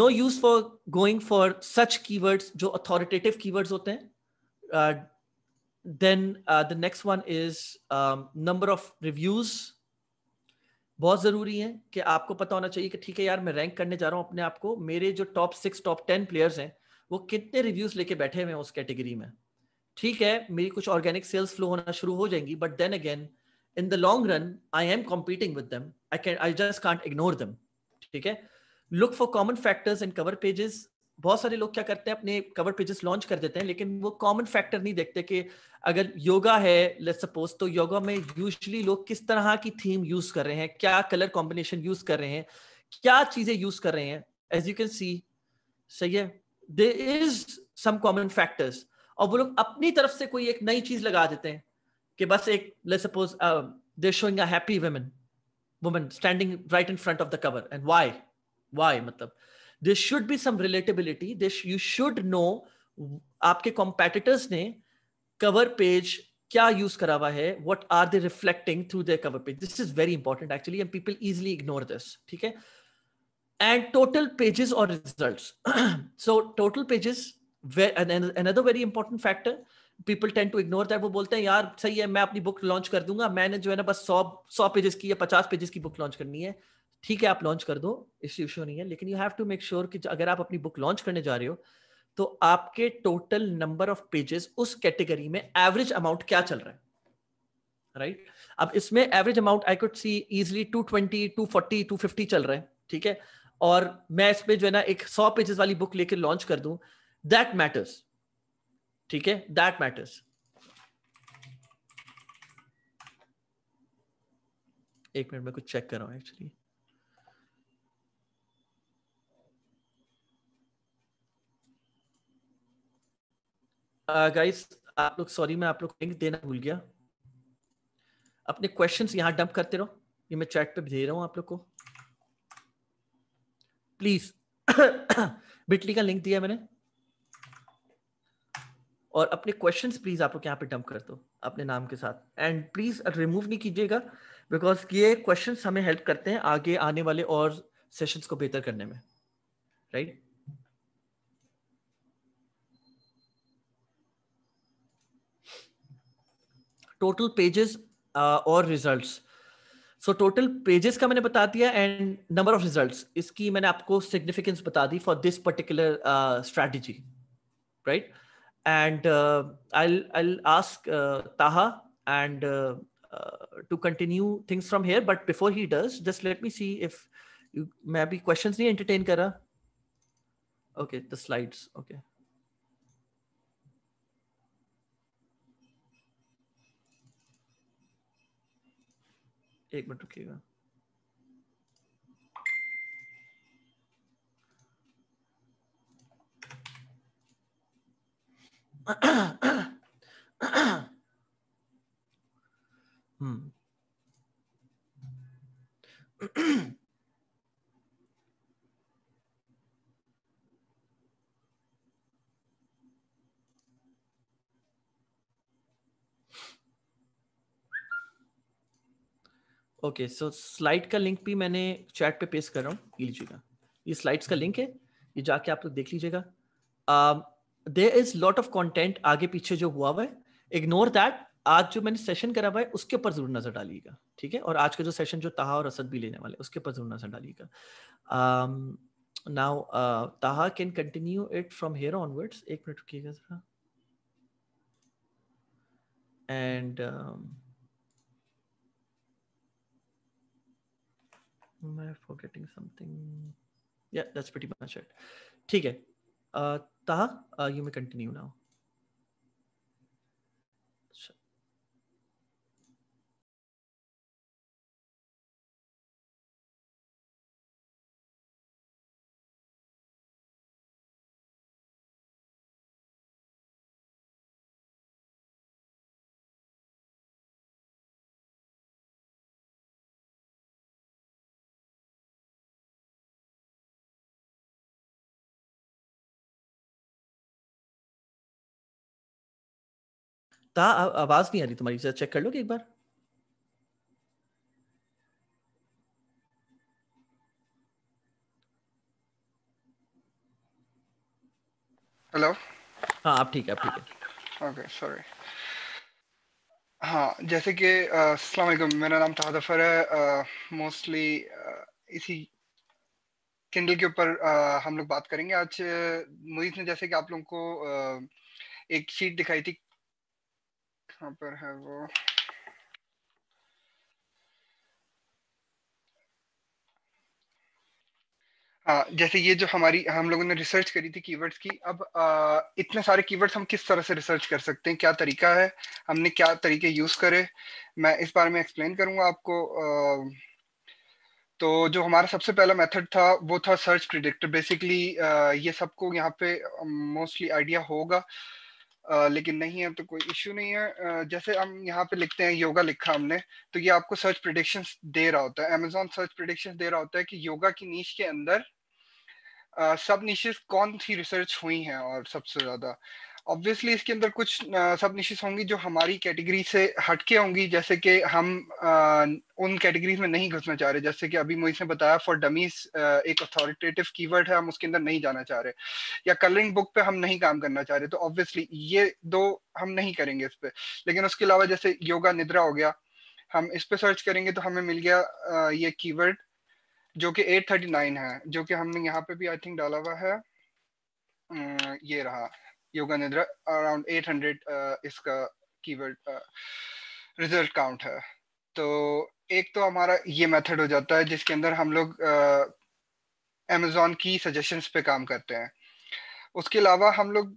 no use for going for such keywords jo authoritative keywords hote hain uh, then uh, the next one is um, number of reviews बहुत ज़रूरी है कि आपको पता होना चाहिए कि ठीक है यार मैं रैंक करने जा रहा हूं अपने आप को मेरे जो top six top ten players हैं वो कितने रिव्यूज़ लेके बैठे हुए हैं उस कैटेगरी में ठीक है मेरी कुछ ऑर्गेनिक सेल्स फ्लो होना शुरू हो जाएंगी but then again in the long run I am competing with I can I just can't ignore them ठीक है look for common factors and cover pages बहुत सारे लोग क्या करते हैं अपने कवर पेजेस लॉन्च कर देते हैं लेकिन वो कॉमन फैक्टर नहीं देखते कि अगर योगा है लेट्स सपोज तो योगा में यूजली लोग किस तरह की थीम यूज कर रहे हैं क्या कलर कॉम्बिनेशन यूज कर रहे हैं क्या चीजें यूज कर रहे हैं एज यू कैन सी सही है there is some common factors और वो लोग अपनी तरफ से कोई एक नई चीज लगा देते हैं कि बस एक ले suppose they showing a happy woman woman standing right in front of the cover and why why मतलब they should be some relatability they you should know आपके कॉम्पिटिटर्स ने कवर पेज क्या यूज करा हुआ है what are they reflecting through their cover page this is very important actually and people easily ignore this ठीक है and total pages और results so total pages another very important factor people tend to ignore that वो बोलते हैं यार सही है मैं अपनी बुक लॉन्च कर दूंगा मैंने जो है ना बस सौ सौ पेजेस की या पचास पेजेस की बुक लॉन्च करनी है ठीक है आप लॉन्च कर दो इससे इशू नहीं है लेकिन you have to make sure कि अगर आप अपनी बुक लॉन्च करने जा रहे हो तो आपके टोटल नंबर ऑफ पेजेस उस कैटेगरी में एवरेज अमाउंट क्या चल रहा है राइट right? अब इसमें average amount I could see easily two twenty to forty to fifty चल रहा है ठीक है और मैं इसमें जो है ना एक सौ पेजेस वाली बुक लेकर लॉन्च कर दूं दैट मैटर्स ठीक है दैट मैटर्स एक मिनट में कुछ चेक कर रहा हूं एक्चुअली गाइस आप लोग सॉरी मैं आप लोग लिंक देना भूल गया अपने क्वेश्चंस यहां डंप करते रहो ये मैं चैट पे दे रहा हूं आप लोग को प्लीज बिटली का लिंक दिया मैंने और अपने क्वेश्चन प्लीज आप लोग यहाँ पे डंप कर दो अपने नाम के साथ एंड प्लीज रिमूव नहीं कीजिएगा बिकॉज ये क्वेश्चन हमें हेल्प करते हैं आगे आने वाले और सेशंस को बेहतर करने में right right? Total pages uh, और रिजल्ट्स सो टोटल पेजेस का मैंने बता दिया एंड नंबर ऑफ रिजल्ट्स इसकी मैंने आपको सिग्निफिकेंस बता दी for this particular strategy right and uh, I'll I'll ask uh, Taha and uh, uh, to continue things from here. But before he does, just let me see if you maybe questions nahi entertain kara. Okay, the slides. Okay. एक minute रुकिएगा okay so slide का link भी मैंने chat पे paste कर रहा हूँ लीजिएगा ये स्लाइड्स का लिंक है ये जाके आप लोग देख लीजिएगा um, there is lot of content आगे पीछे जो हुआ हुआ है इग्नोर दैट आज जो मैंने सेशन करा हुआ है उसके ऊपर जरूर नजर डालिएगा ठीक है और आज का जो सेशन जो ताहा और असद भी लेने वाले उसके ऊपर जरूर नजर डालिएगा now um, uh, Taha can continue it from here onwards एक मिनट रुकिएगा जरा and um, am i forgetting something yeah that's pretty much it ठीक है uh, Taha, uh, you may continue now. ता आवाज नहीं आ रही तुम्हारी चेक कर लोगे एक बार हेलो हाँ आप ठीक है आप ठीक है ओके सॉरी हाँ जैसे कि अस्सलाम वालेकुम मेरा नाम तहदफर है मोस्टली uh, इसी किंडल के ऊपर uh, हम लोग बात करेंगे आज मुईज ने जैसे कि आप लोगों को uh, एक शीट दिखाई थी यहाँ पर है वो आ, जैसे ये जो हमारी हम लोगों ने रिसर्च करी थी कीवर्ड्स की अब आ, इतने सारे कीवर्ड्स हम किस तरह से रिसर्च कर सकते हैं क्या तरीका है हमने क्या तरीके यूज करे मैं इस बारे में एक्सप्लेन करूंगा आपको आ, तो जो हमारा सबसे पहला मेथड था वो था सर्च प्रिडिक्टर बेसिकली ये सबको यहाँ पे मोस्टली आइडिया होगा लेकिन नहीं है तो कोई इश्यू नहीं है जैसे हम यहाँ पे लिखते हैं योगा लिखा हमने तो ये आपको सर्च प्रिडिक्शन दे रहा होता है अमेजोन सर्च प्रिडिक्शन दे रहा होता है कि योगा की नीच के अंदर सब नीचे कौन सी रिसर्च हुई है और सबसे ज्यादा ऑब्वियसली इसके अंदर कुछ सब निशिस होंगी जो हमारी कैटेगरी से हटके होंगी जैसे कि हम आ, उन कैटेगरीज में नहीं घुसना चाह रहे जैसे कि अभी मोहित ने बताया फॉर डमीज एक अथॉरिटेटिव कीवर्ड है हम उसके अंदर नहीं जाना चाह रहे या कलरिंग बुक पे हम नहीं काम करना चाह रहे तो ऑब्वियसली ये दो हम नहीं करेंगे इस पर लेकिन उसके अलावा जैसे योगा निद्रा हो गया हम इस पे सर्च करेंगे तो हमें मिल गया आ, ये की जो कि एट है जो कि हमने यहाँ पे भी आई थिंक डाला हुआ है ये रहा योगानिद्रा अराउंड 800 uh, इसका कीवर्ड रिजल्ट काउंट है तो एक तो हमारा ये मेथड हो जाता है जिसके अंदर हम लोग अमेजोन uh, की सजेशंस पे काम करते हैं उसके अलावा हम लोग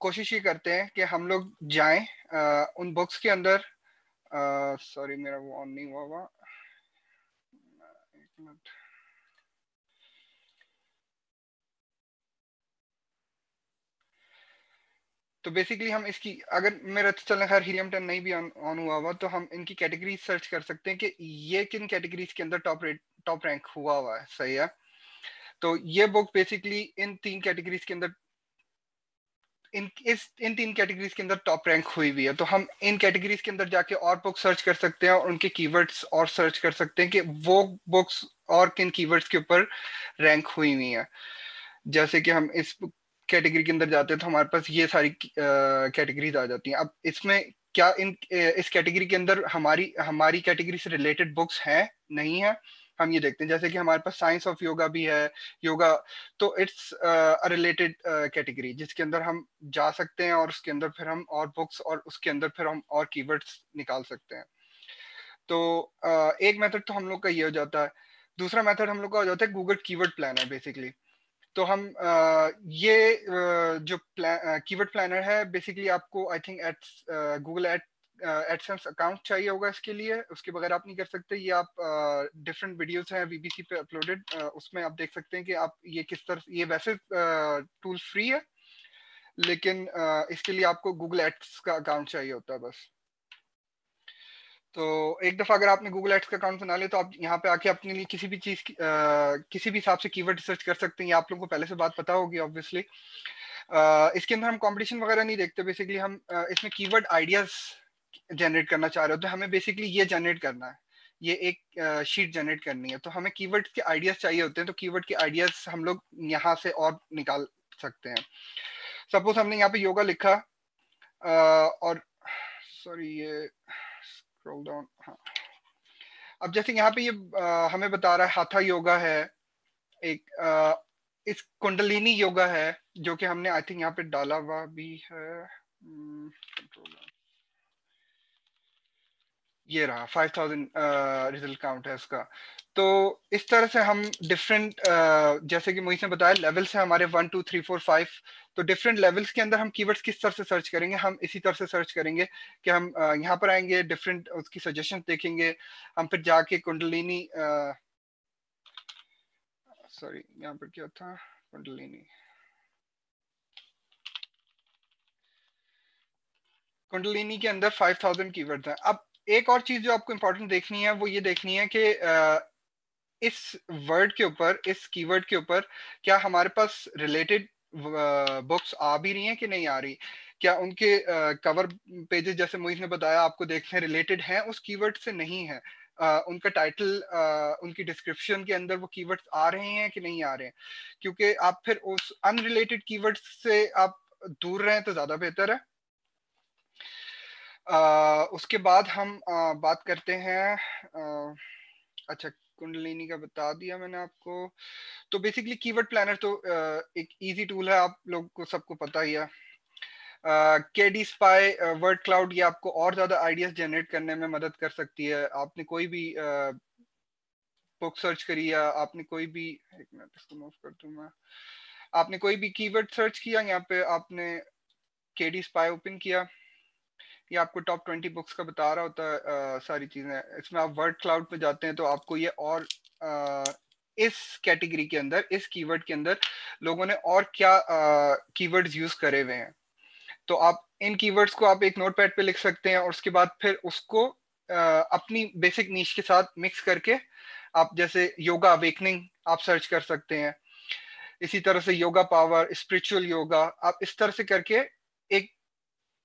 कोशिश ये करते हैं कि हम लोग जाएं uh, उन बुक्स के अंदर सॉरी uh, मेरा वो ऑन नहीं हुआ हुआ एक मिनट तो बेसिकली हम इसकी अगर मेरा तो चलना खैर हीलियम टेन नहीं भी ऑन हुआ हुआ तो हम इनकी कैटेगरी सर्च कर सकते हैं कि ये किन कैटेगरीज के अंदर टॉप रेट टॉप रैंक हुआ हुआ है सही है तो ये बुक बेसिकली इन तीन कैटेगरीज के अंदर इन इस इन तीन कैटेगरीज के अंदर टॉप रैंक हुई हुई है तो हम इन कैटेगरीज के अंदर जाके और बुक सर्च कर सकते हैं और उनके कीवर्ड्स और सर्च कर सकते हैं कि वो बुक्स और किन कीवर्ड्स के ऊपर रैंक हुई हुई है जैसे कि हम इस बुक कैटेगरी के अंदर जाते हैं तो हमारे पास ये सारी कैटेगरीज आ जाती हैं अब इसमें क्या इन इस कैटेगरी के अंदर हमारी हमारी कैटेगरी से रिलेटेड बुक्स हैं नहीं है हम ये देखते हैं जैसे कि हमारे पास साइंस ऑफ योगा भी है योगा तो इट्स रिलेटेड कैटेगरी जिसके अंदर हम जा सकते हैं और उसके अंदर फिर हम और बुक्स और उसके अंदर फिर हम और कीवर्ड्स निकाल सकते हैं तो uh, एक मेथड तो हम लोग का ये हो जाता है दूसरा मेथड हम लोग का हो जाता है गूगल कीवर्ड प्लान है बेसिकली तो हम ये जो कीवर्ड प्लानर है बेसिकली आपको I think Google at AdSense account चाहिए होगा इसके लिए उसके बगैर आप नहीं कर सकते ये आप डिफरेंट वीडियोस हैं वीबीसी पे अपलोडेड उसमें आप देख सकते हैं कि आप ये किस तरह ये वैसे टूल फ्री है लेकिन इसके लिए आपको गूगल एड्स का अकाउंट चाहिए होता है बस तो एक दफा अगर आपने गूगल एड्स का अकाउंट बना लिया तो आप यहाँ पे आके अपने लिए किसी भी चीज किसी भी हिसाब से कीवर्ड रिसर्च कर सकते हैं आप लोगों को पहले से बात पता होगी ऑब्वियसली इसके अंदर हम कंपटीशन वगैरह नहीं देखते बेसिकली हम इसमें कीवर्ड आइडियाज जनरेट करना चाह रहे हो तो हमें बेसिकली ये जनरेट करना है ये एक शीट जनरेट करनी है तो हमें कीवर्ड के आइडियाज चाहिए होते हैं तो कीवर्ड के आइडियाज हम लोग यहाँ से और निकाल सकते हैं सपोज हमने यहाँ पे योगा लिखा और सॉरी ये स्क्रॉल डाउन हाँ अब जैसे यहाँ पे ये आ, हमें बता रहा है हाथा योगा है एक आ, इस कुंडलिनी योगा है जो कि हमने आई थिंक यहाँ पे डाला हुआ भी है hmm, ये रहा 5000 रिजल्ट काउंट है इसका तो इस तरह से हम डिफरेंट uh, जैसे कि मोहित ने बताया लेवल्स है हमारे one two three four five तो डिफरेंट लेवल्स के अंदर हम कीवर्ड्स किस तरह से सर्च करेंगे हम इसी तरह से सर्च करेंगे कि हम uh, यहाँ पर आएंगे डिफरेंट उसकी सजेशन देखेंगे हम फिर जाके कुंडलिनी सॉरी uh, यहाँ पर क्या था कुंडलिनी कुंडलिनी के अंदर 5000 कीवर्ड्स हैं अब एक और चीज जो आपको इम्पोर्टेंट देखनी है वो ये देखनी है कि इस वर्ड के ऊपर इस कीवर्ड के ऊपर क्या हमारे पास रिलेटेड बुक्स आ भी रही हैं कि नहीं आ रही क्या उनके कवर पेजेस जैसे मोहित ने बताया आपको देखते हैं रिलेटेड हैं उस कीवर्ड से नहीं है Uh, उनका टाइटल uh, उनकी डिस्क्रिप्शन के अंदर वो कीवर्ड्स आ रहे हैं कि नहीं आ रहे हैं क्योंकि आप फिर उस अनरिलेटेड कीवर्ड्स से आप दूर रहें तो ज्यादा बेहतर है आ, उसके बाद हम आ, बात करते हैं आ, अच्छा कुंडलिनी का बता दिया मैंने आपको तो बेसिकली कीवर्ड प्लानर तो आ, एक इजी टूल है आप लोग को सबको पता ही है K D spy word cloud ये आपको और ज्यादा आइडियाज जनरेट करने में मदद कर सकती है आपने कोई भी बुक सर्च करी या आपने कोई भी एक मिनट इसको मूव कर दू मैं आपने कोई भी कीवर्ड सर्च किया यहाँ पे आपने के डी स्पाई ओपन किया ये आपको टॉप ट्वेंटी बुक्स का बता रहा होता है आ, सारी चीजें इसमें आप वर्ड क्लाउड पे जाते हैं तो आपको ये और आ, इस कैटेगरी के अंदर इस कीवर्ड के अंदर लोगों ने और क्या कीवर्ड्स यूज करे हुए हैं तो आप इन कीवर्ड्स को आप एक नोटपैड पे लिख सकते हैं और उसके बाद फिर उसको आ, अपनी बेसिक नीच के साथ मिक्स करके आप जैसे योगा अवेकनिंग आप सर्च कर सकते हैं इसी तरह से योगा पावर स्पिरिचुअल योगा आप इस तरह से करके एक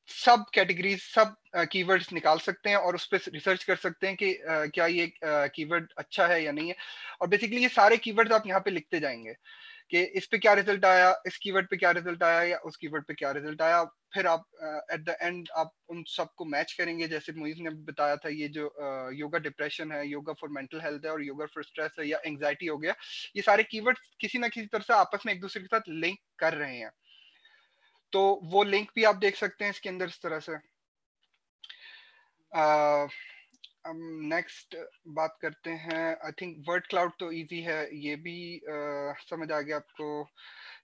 सब कैटेगरी सब कीवर्ड्स uh, निकाल सकते हैं और उस पर रिसर्च कर सकते हैं कि uh, क्या ये कीवर्ड uh, अच्छा है या नहीं है और बेसिकली ये सारे कीवर्ड्स आप यहाँ पे लिखते जाएंगे कि इस पे क्या रिजल्ट आया इस कीवर्ड पे क्या रिजल्ट आया या उस कीवर्ड पे क्या रिजल्ट आया फिर आप एट द एंड आप उन सबको मैच करेंगे जैसे मोइज ने बताया था ये जो योगा uh, डिप्रेशन है योगा फॉर मेंटल हेल्थ है और योगा फॉर स्ट्रेस है या एंगजाइटी हो गया ये सारे कीवर्ड किसी ना किसी तरह से आपस में एक दूसरे के साथ लिंक कर रहे हैं तो वो लिंक भी आप देख सकते हैं इसके अंदर इस तरह से नेक्स्ट uh, um, बात करते हैं आई थिंक वर्ड क्लाउड तो इजी है ये भी uh, समझ आ गया आपको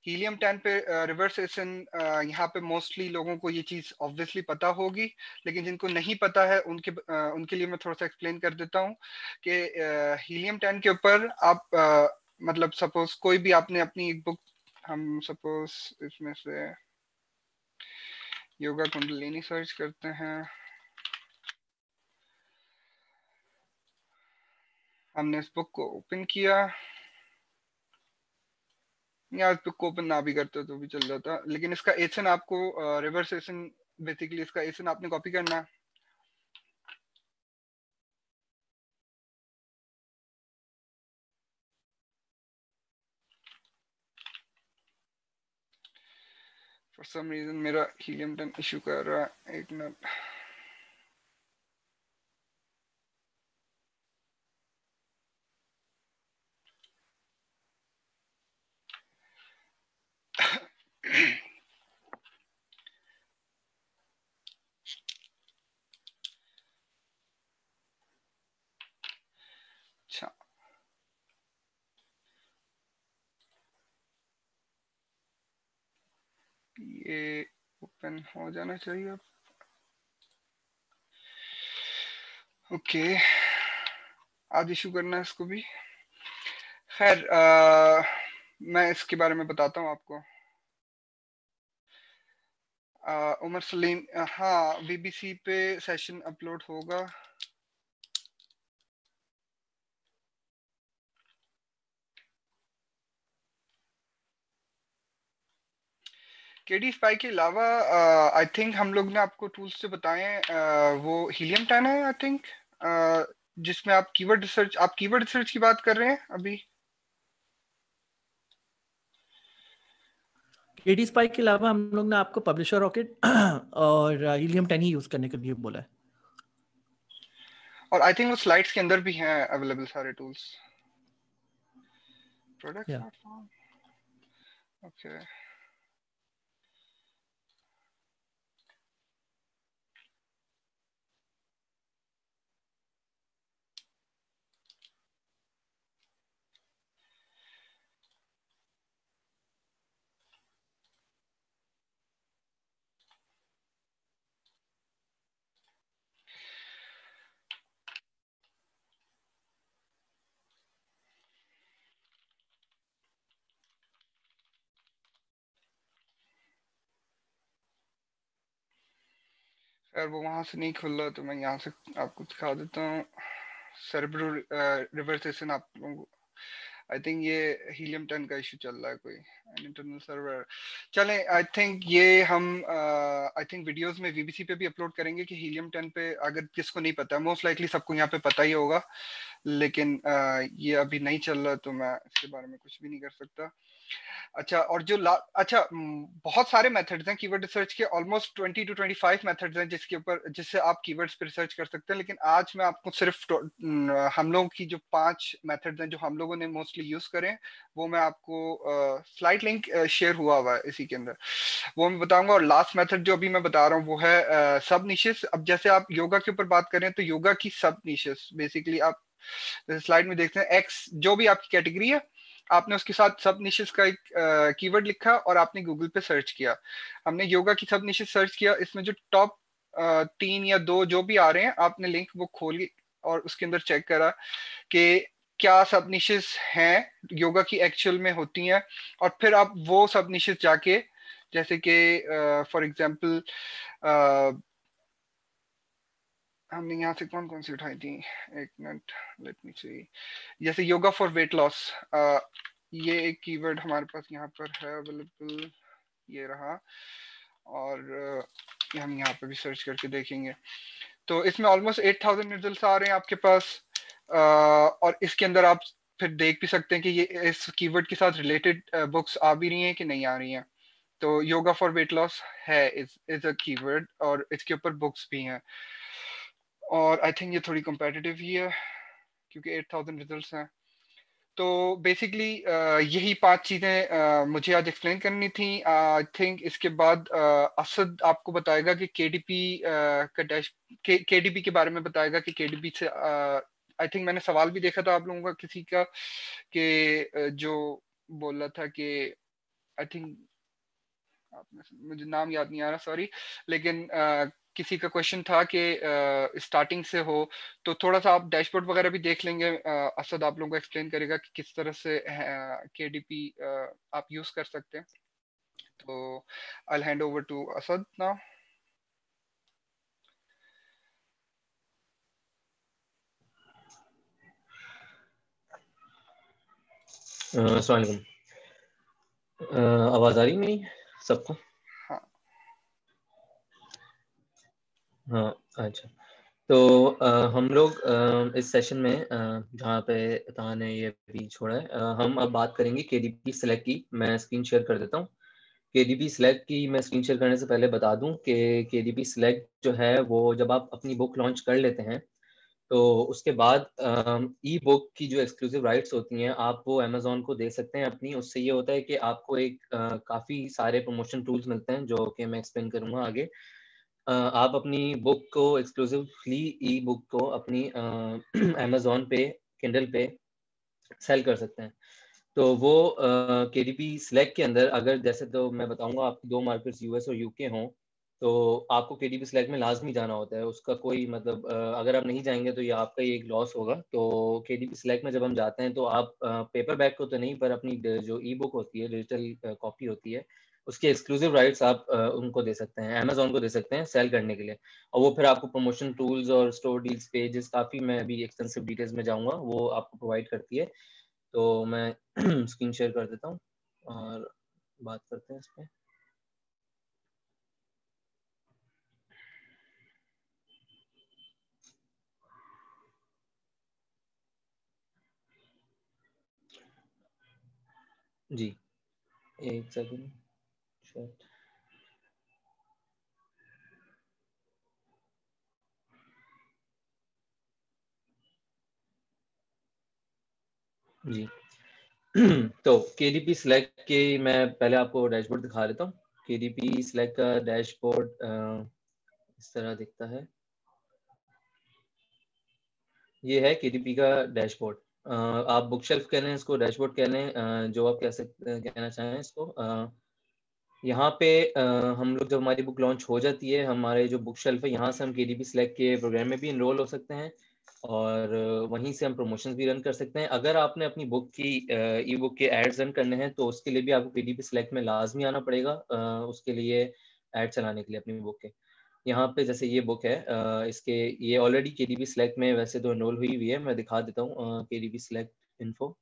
हीलियम टेन पे रिवर्स uh, यहाँ पे मोस्टली लोगों को ये चीज़ ऑब्वियसली पता होगी लेकिन जिनको नहीं पता है उनके uh, उनके लिए मैं थोड़ा सा एक्सप्लेन कर देता हूँ कि हीलियम टेन के ऊपर आप uh, मतलब सपोज कोई भी आपने अपनी एक बुक हम सपोज इसमें से योगा कुंडलिनी सर्च करते हैं हमने इस बुक को ओपन किया या इस बुक को ओपन ना भी करते तो भी चल जाता लेकिन इसका एसन आपको रिवर्स एसन बेसिकली इसका एसन आपने कॉपी करना है फॉर सम रीजन मेरा हीलियम टेन इशू कर रहा है एक मिनट हो जाना चाहिए अब ओके आज इशू करना है इसको भी खैर मैं इसके बारे में बताता हूँ आपको आ, उमर सलीम हाँ बीबीसी पे सेशन अपलोड होगा केडी डी के अलावा आई थिंक हम लोग ने आपको टूल्स से बताए uh, वो हीलियम टेन है आई थिंक uh, जिसमें आप कीवर्ड रिसर्च आप कीवर्ड रिसर्च की बात कर रहे हैं अभी केडी स्पाइक के अलावा हम लोग ने आपको पब्लिशर रॉकेट और हीलियम टेन ही यूज करने के लिए बोला है और आई थिंक वो स्लाइड्स के अंदर भी हैं अवेलेबल सारे टूल्स प्रोडक्ट ओके yeah. अगर वो वहां से नहीं खुल रहा तो मैं यहाँ से आपको दिखा देता हूँ सरब्रो रिवर सेशन आप लोगों को आई थिंक ये हीलियम टन का इशू चल रहा है कोई इंटरनल सर्वर चलें आई थिंक ये हम आई थिंक वीडियोस में बीबीसी पे भी अपलोड करेंगे कि हीलियम टन पे अगर किसको नहीं पता मोस्ट लाइकली सबको यहाँ पे पता ही होगा लेकिन uh, ये अभी नहीं चल रहा तो मैं इसके बारे में कुछ भी नहीं कर सकता अच्छा और जो अच्छा बहुत सारे मेथड्स हैं कीवर्ड रिसर्च के almost twenty to twenty five methods हैं जिसके ऊपर जिससे आप कीवर्ड्स पर रिसर्च कर सकते हैं लेकिन आज मैं आपको सिर्फ हम लोगों की जो पांच मेथड्स हैं जो हम लोगों ने मोस्टली यूज करें वो मैं आपको स्लाइड लिंक शेयर हुआ हुआ है इसी के अंदर वो मैं बताऊंगा और लास्ट मेथड जो अभी मैं बता रहा हूँ वो है सब निशेस अब जैसे आप योगा के ऊपर बात करें तो योगा की सब निशेस बेसिकली आप स्लाइड में देखते हैं एक्स जो भी आपकी कैटेगरी है आपने उसके साथ सब निशेष का एक कीवर्ड लिखा और आपने गूगल पे सर्च किया हमने योगा की सब निशेष सर्च किया इसमें जो टॉप तीन या दो जो भी आ रहे हैं आपने लिंक वो खोली और उसके अंदर चेक करा कि क्या सब निशेष हैं योगा की एक्चुअल में होती हैं और फिर आप वो सब निशेष जाके जैसे कि फॉर एग्जाम्पल हमने यहाँ से कौन कौन सी उठाई थी एक मिनट लेट मी सी जैसे योगा फॉर वेट लॉस ये एक कीवर्ड हमारे पास यहाँ पर है अवेलेबल ये रहा और uh, हम यहाँ पर भी सर्च करके देखेंगे तो इसमें ऑलमोस्ट एट थाउजेंड रिजल्ट आ रहे हैं आपके पास uh, और इसके अंदर आप फिर देख भी सकते हैं कि ये इस कीवर्ड के साथ रिलेटेड बुक्स आ भी रही हैं कि नहीं आ रही हैं तो योगा फॉर वेट लॉस है इज इज अ कीवर्ड और इसके ऊपर बुक्स भी हैं और आई थिंक ये थोड़ी कंपेटिटिव ही है क्योंकि एट थाउजेंड रिजल्ट हैं तो बेसिकली यही पांच चीज़ें मुझे आज एक्सप्लेन करनी थी आई थिंक इसके बाद असद आपको बताएगा कि के डी पी का डैश के डी पी के बारे में बताएगा कि के डी पी से आई थिंक मैंने सवाल भी देखा था आप लोगों का किसी का कि जो बोल रहा था कि आई थिंक मुझे नाम याद नहीं आ रहा सॉरी लेकिन किसी का क्वेश्चन था कि स्टार्टिंग से हो तो थोड़ा सा आप डैशबोर्ड वगैरह भी देख लेंगे असद आप लोगों को एक्सप्लेन करेगा कि किस तरह से के डी आप यूज़ कर सकते हैं तो I hand over to Asad ना आवाज़ आ रही नहीं सबको हाँ अच्छा तो आ, हम लोग इस सेशन में जहाँ पे तहा ने ये भी छोड़ा है आ, हम अब बात करेंगे के डी पी सेलेक्ट की मैं स्क्रीन शेयर कर देता हूँ के डी पी सेलेक्ट की मैं स्क्रीन शेयर करने से पहले बता दूँ कि के डी पी सेलेक्ट जो है वो जब आप अपनी बुक लॉन्च कर लेते हैं तो उसके बाद ई बुक की जो एक्सक्लूसिव राइट्स होती हैं आप वो अमेजोन को दे सकते हैं अपनी उससे ये होता है कि आपको एक आ, काफ़ी सारे प्रमोशन टूल्स मिलते हैं जो कि मैं एक्सप्लेन करूँगा आगे आप अपनी बुक को एक्सक्लूसिवली ई बुक को अपनी अमेजोन पे किंडल पे सेल कर सकते हैं तो वो के डी पी सिलेक्ट के अंदर अगर जैसे तो मैं बताऊंगा आपके दो मार्केट्स यूएस और यूके हों तो आपको के डी पी सिलेक्ट में लाजमी जाना होता है उसका कोई मतलब अगर आप नहीं जाएंगे तो ये आपका ही एक लॉस होगा तो के डी पी सिलेक्ट में जब हम जाते हैं तो आप पेपर बैग को तो नहीं पर अपनी जो ई बुक होती है डिजिटल कॉपी होती है उसके एक्सक्लूसिव राइट्स आप उनको दे सकते हैं अमेजोन को दे सकते हैं सेल करने के लिए और वो फिर आपको प्रमोशन टूल्स और स्टोर डील्स पेजेस काफ़ी मैं अभी एक्सटेंसिव डिटेल्स में जाऊंगा वो आपको प्रोवाइड करती है तो मैं स्क्रीन शेयर कर देता हूँ और बात करते हैं इस पर जी एक सेकेंड good. जी तो के डी पी के मैं पहले आपको डैशबोर्ड दिखा देता हूँ के डी पी का डैशबोर्ड इस तरह दिखता है ये है के डी पी का डैशबोर्ड आप बुक शेल्फ कह रहे हैं इसको डैशबोर्ड कह रहे हैं जो आप कह सकते कहना चाहें इसको यहाँ पे आ, हम लोग जब हमारी बुक लॉन्च हो जाती है हमारे जो बुक शेल्फ है यहाँ से हम के डी बी सिलेक्ट के प्रोग्राम में भी इनरोल हो सकते हैं और वहीं से हम प्रमोशन भी रन कर सकते हैं अगर आपने अपनी बुक की ई बुक के एड्स रन करने हैं तो उसके लिए भी आपको के डी बी सिलेक्ट में लाजमी आना पड़ेगा आ, उसके लिए एड चलाने के लिए अपनी बुक के यहाँ पे जैसे ये बुक है आ, इसके ये ऑलरेडी के डी बी सिलेक्ट में वैसे तो इनरोल हुई हुई है मैं दिखा देता हूँ के डी बी सिलेक्ट इन्फो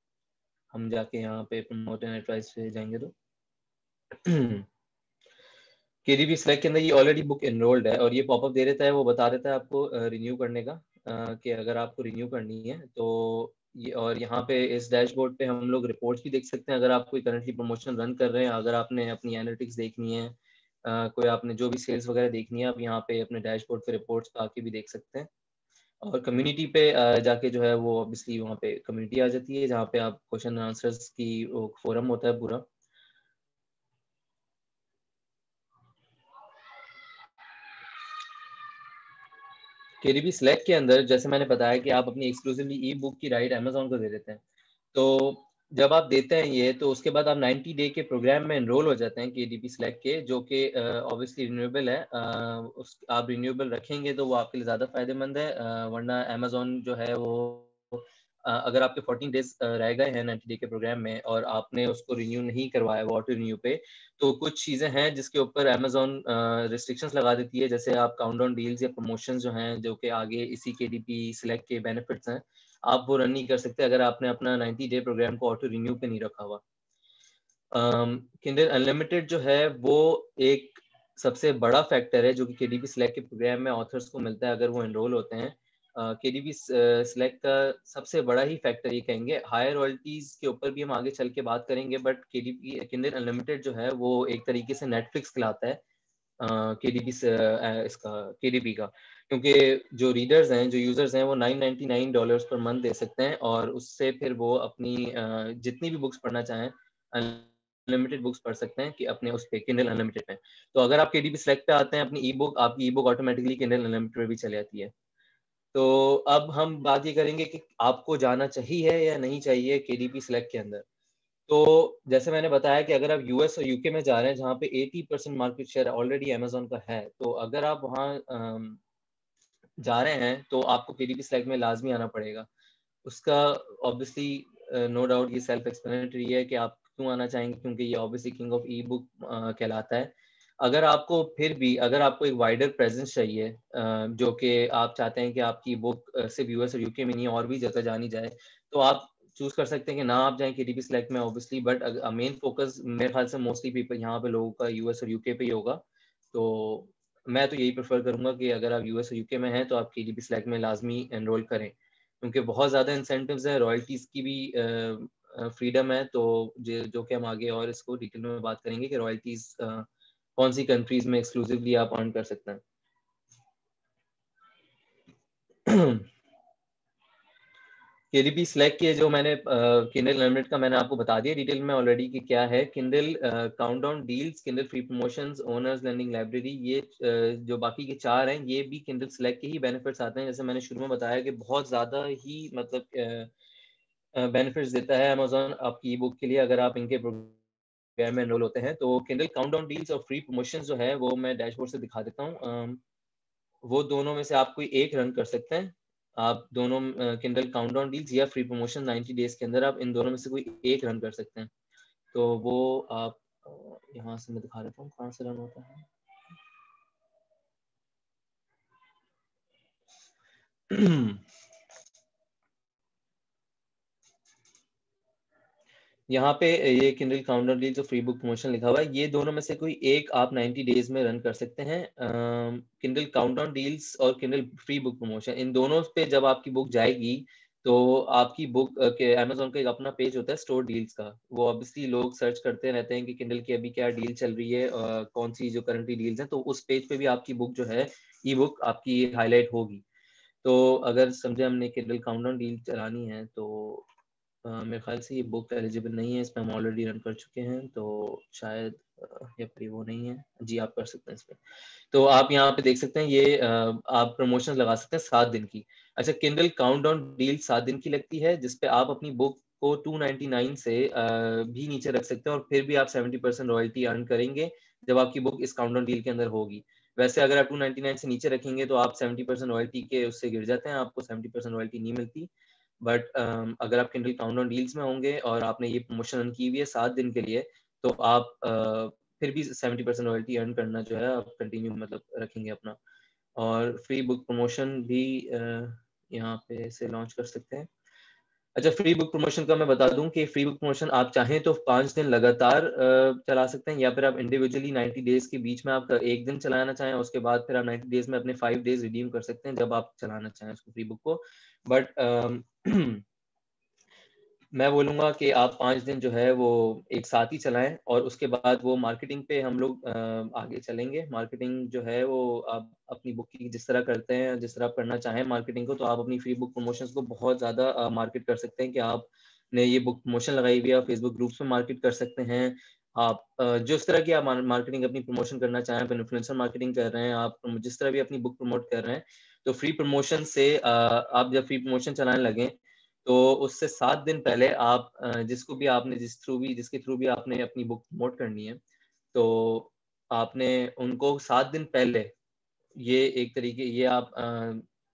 हम जाके यहाँ पे प्रमोट एंड एडवाइस पे जाएंगे तो केडीबी स्लैक के अंदर ये ऑलरेडी बुक एनरोल्ड है और ये पॉपअप दे देता है वो बता देता है आपको रिन्यू करने का कि अगर आपको रिन्यू करनी है तो ये और यहाँ पे इस डैशबोर्ड पे हम लोग रिपोर्ट्स भी देख सकते हैं अगर आप कोई करंटली प्रमोशन रन कर रहे हैं अगर आपने अपनी एनालिटिक्स देखनी है कोई आपने जो भी सेल्स वगैरह देखनी है आप यहाँ पे अपने डैशबोर्ड पे रिपोर्ट्स आके भी देख सकते हैं और कम्युनिटी पे जाके जो है वो ऑब्वियसली वहाँ पे कम्युनिटी आ जाती है जहाँ पे आप क्वेश्चन आंसर्स की फोरम होता है पूरा केडीबी सिलेक्ट के अंदर जैसे मैंने बताया कि आप अपनी एक्सक्लूसिवली ई बुक की राइट अमेजोन को दे देते हैं तो जब आप देते हैं ये तो उसके बाद आप 90 डे के प्रोग्राम में इनरोल हो जाते हैं के डी पी सिलेक्ट के जो कि ऑब्वियसली रिन्यूएबल है आ, उस आप रिन्यूएबल रखेंगे तो वो आपके लिए ज़्यादा फायदेमंद है आ, वरना अमेजोन जो है वो अगर आपके 14 डेज रह गए हैं नाइन्टी डे के प्रोग्राम में और आपने उसको रिन्यू नहीं करवाया वॉट रिन्यू पे तो कुछ चीज़ें हैं जिसके ऊपर अमेजोन रिस्ट्रिक्शंस लगा देती है जैसे आप काउंट डाउन डील्स या प्रमोशन जो हैं जो कि आगे इसी के डी पी सिलेक्ट के बेनिफिट्स हैं आप वो रन नहीं कर सकते अगर आपने अपना नाइन्टी डे प्रोग्राम को ऑटो रिन्यू पे नहीं रखा हुआ किंडर अनलिमिटेड जो है वो एक सबसे बड़ा फैक्टर है जो कि के डी पी सिलेक्ट के प्रोग्राम में ऑथर्स को मिलता है अगर वो एनरोल होते हैं के लिए भी सिलेक्ट का सबसे बड़ा ही फैक्टर ये कहेंगे हायर रॉयल्टीज के ऊपर भी हम आगे चल के बात करेंगे बट के डी पी किंडर अनलिमिटेड जो है वो एक तरीके से नेटफ्लिक्स खिलाता है के डी पी इसका के डी बी का क्योंकि जो रीडर्स हैं जो यूजर्स हैं वो 999 डॉलर्स पर मंथ दे सकते हैं और उससे फिर वो अपनी uh, जितनी भी बुक्स पढ़ना चाहें अनलिमिटेड बुक्स पढ़ सकते हैं कि अपने उस पे किंडल अनलिमिटेड में तो अगर आप के डी पी सिलेक्ट पे आते हैं अपनी ई बुक आपकी ebook automatically Kindle Unlimited पर भी चली जाती है तो अब हम बात ये करेंगे कि आपको जाना चाहिए या नहीं चाहिए के डी पी सिलेक्ट के अंदर तो जैसे मैंने बताया कि अगर आप यूएस और यूके में जा रहे हैं जहाँ पे 80 percent market share already Amazon का है तो अगर आप वहाँ जा रहे हैं तो आपको के डी पी सिलेक्ट में लाजमी आना पड़ेगा उसका ऑब्वियसली नो डाउट ये सेल्फ एक्सप्लेनेटरी है कि आप क्यों आना चाहेंगे क्योंकि ये obviously king of ebook कहलाता है अगर आपको फिर भी अगर आपको एक वाइडर प्रेजेंस चाहिए जो कि आप चाहते हैं कि आपकी बुक सिर्फ यूएस और यूके में नहीं और भी जगह जानी जाए तो आप चूज कर सकते हैं कि ना आप जाएं के डी सिलेक्ट में ऑब्वियसली बट मेन फोकस मेरे ख्याल से मोस्टली पीपल यहाँ पे लोगों का यूएस और यूके पे ही होगा तो मैं तो यही प्रेफर करूंगा कि अगर आप यूएस और यूके में हैं तो आप के डी सिलेक्ट में लाजमी एनरोल करें क्योंकि बहुत ज़्यादा इंसेंटिव है रॉयल्टीज़ की भी फ्रीडम है तो जो कि हम आगे और इसको डिटेल में बात करेंगे कि रॉयल्टीज़ कौन सी कंट्रीज में एक्सक्लूसिवली आप अर्न कर सकते हैं केडीबी सिलेक्ट किए जो मैंने किंडल लिमिट का मैंने आपको बता दिया डिटेल में ऑलरेडी कि क्या है Kindle countdown deals Kindle free promotions owners learning library ये uh, जो बाकी के चार हैं ये भी किंडल सिलेक्ट के ही बेनिफिट्स आते हैं जैसे मैंने शुरू में बताया कि बहुत ज़्यादा ही मतलब बेनिफिट्स uh, uh, देता है अमेजोन आपकी ई बुक के लिए अगर आप इनके प्रोग्राम वेयर में एनरोल होते हैं तो किंडल काउंटडाउन डील्स और फ्री प्रमोशन जो है वो मैं डैशबोर्ड से दिखा देता हूँ वो दोनों में से आप कोई एक रन कर सकते हैं आप दोनों किंडल काउंटडाउन डील्स या फ्री प्रमोशन 90 डेज के अंदर आप इन दोनों में से कोई एक रन कर सकते हैं तो वो आप यहाँ से मैं दिखा देता हूँ कहाँ से रन होता है यहाँ पे ये किंडल काउंटर जो फ्री बुक प्रमोशन लिखा हुआ है ये दोनों में से कोई एक आप 90 डेज में रन कर सकते हैं किंडल काउंटडाउन डील्स और किंडल फ्री बुक प्रमोशन इन दोनों पे जब आपकी बुक जाएगी तो आपकी बुक के अमेजोन का एक अपना पेज होता है स्टोर डील्स का वो ऑब्वियसली लोग सर्च करते रहते हैं कि किंडल की अभी क्या डील चल रही है कौन सी जो करंटली डील्स हैं तो उस पेज पे भी आपकी बुक जो है ई बुक आपकी हाईलाइट होगी तो अगर समझे हमने किंडल काउंटडाउन डील चलानी है तो मेरे ख्याल से ये बुक एलिजिबल नहीं है इसमें हम ऑलरेडी रन कर चुके हैं तो शायद ये प्री वो नहीं है जी आप कर सकते हैं इसमें तो आप यहाँ पे देख सकते हैं ये आप प्रमोशन लगा सकते हैं सात दिन की अच्छा किंडल काउंट डाउन डील सात दिन की लगती है जिसपे आप अपनी बुक को 299 से भी नीचे रख सकते हैं और फिर भी आप 70 परसेंट रॉयल्टी अर्न करेंगे जब आपकी बुक इस काउंट डाउन डील के अंदर होगी वैसे अगर आप 299 से नीचे रखेंगे तो आप 70 परसेंट रॉयल्टी के उससे गिर जाते हैं आपको 70 परसेंट रॉयल्टी नहीं मिलती बट um, अगर आप किंडल ऑन डील्स में होंगे और आपने ये प्रमोशन की हुई है सात दिन के लिए तो आप uh, फिर भी सेवेंटी परसेंट रॉयल्टी अर्न करना जो है आप कंटिन्यू मतलब रखेंगे अपना और फ्री बुक प्रमोशन भी uh, यहाँ पे से लॉन्च कर सकते हैं अच्छा फ्री बुक प्रमोशन का मैं बता दूं कि फ्री बुक प्रमोशन आप चाहें तो पांच दिन लगातार चला सकते हैं या फिर आप इंडिविजुअली 90 डेज के बीच में आप एक दिन चलाना चाहें उसके बाद फिर आप 90 डेज में अपने फाइव डेज रिडीम कर सकते हैं जब आप चलाना चाहें उसको फ्री बुक को बट मैं बोलूंगा कि आप पाँच दिन जो है वो एक साथ ही चलाएं और उसके बाद वो मार्केटिंग पे हम लोग आगे चलेंगे मार्केटिंग जो है वो आप अपनी बुक की जिस तरह करते हैं जिस तरह आप करना चाहें मार्केटिंग को तो आप अपनी फ्री बुक प्रमोशंस को बहुत ज़्यादा मार्केट कर सकते हैं कि आप ने ये बुक प्रमोशन लगाई हुई है फेसबुक ग्रुप्स में मार्केट कर सकते हैं आप जिस तरह की आप मार्केटिंग अपनी प्रमोशन करना चाहें आप इन्फ्लुएंसर मार्केटिंग कर रहे हैं आप जिस तरह भी अपनी बुक प्रमोट कर रहे हैं तो फ्री प्रमोशन से आप जब फ्री प्रमोशन चलाने लगें तो उससे सात दिन पहले आप जिसको भी आपने जिस थ्रू भी जिसके थ्रू भी आपने अपनी बुक प्रमोट करनी है तो आपने उनको सात दिन पहले ये एक तरीके ये आप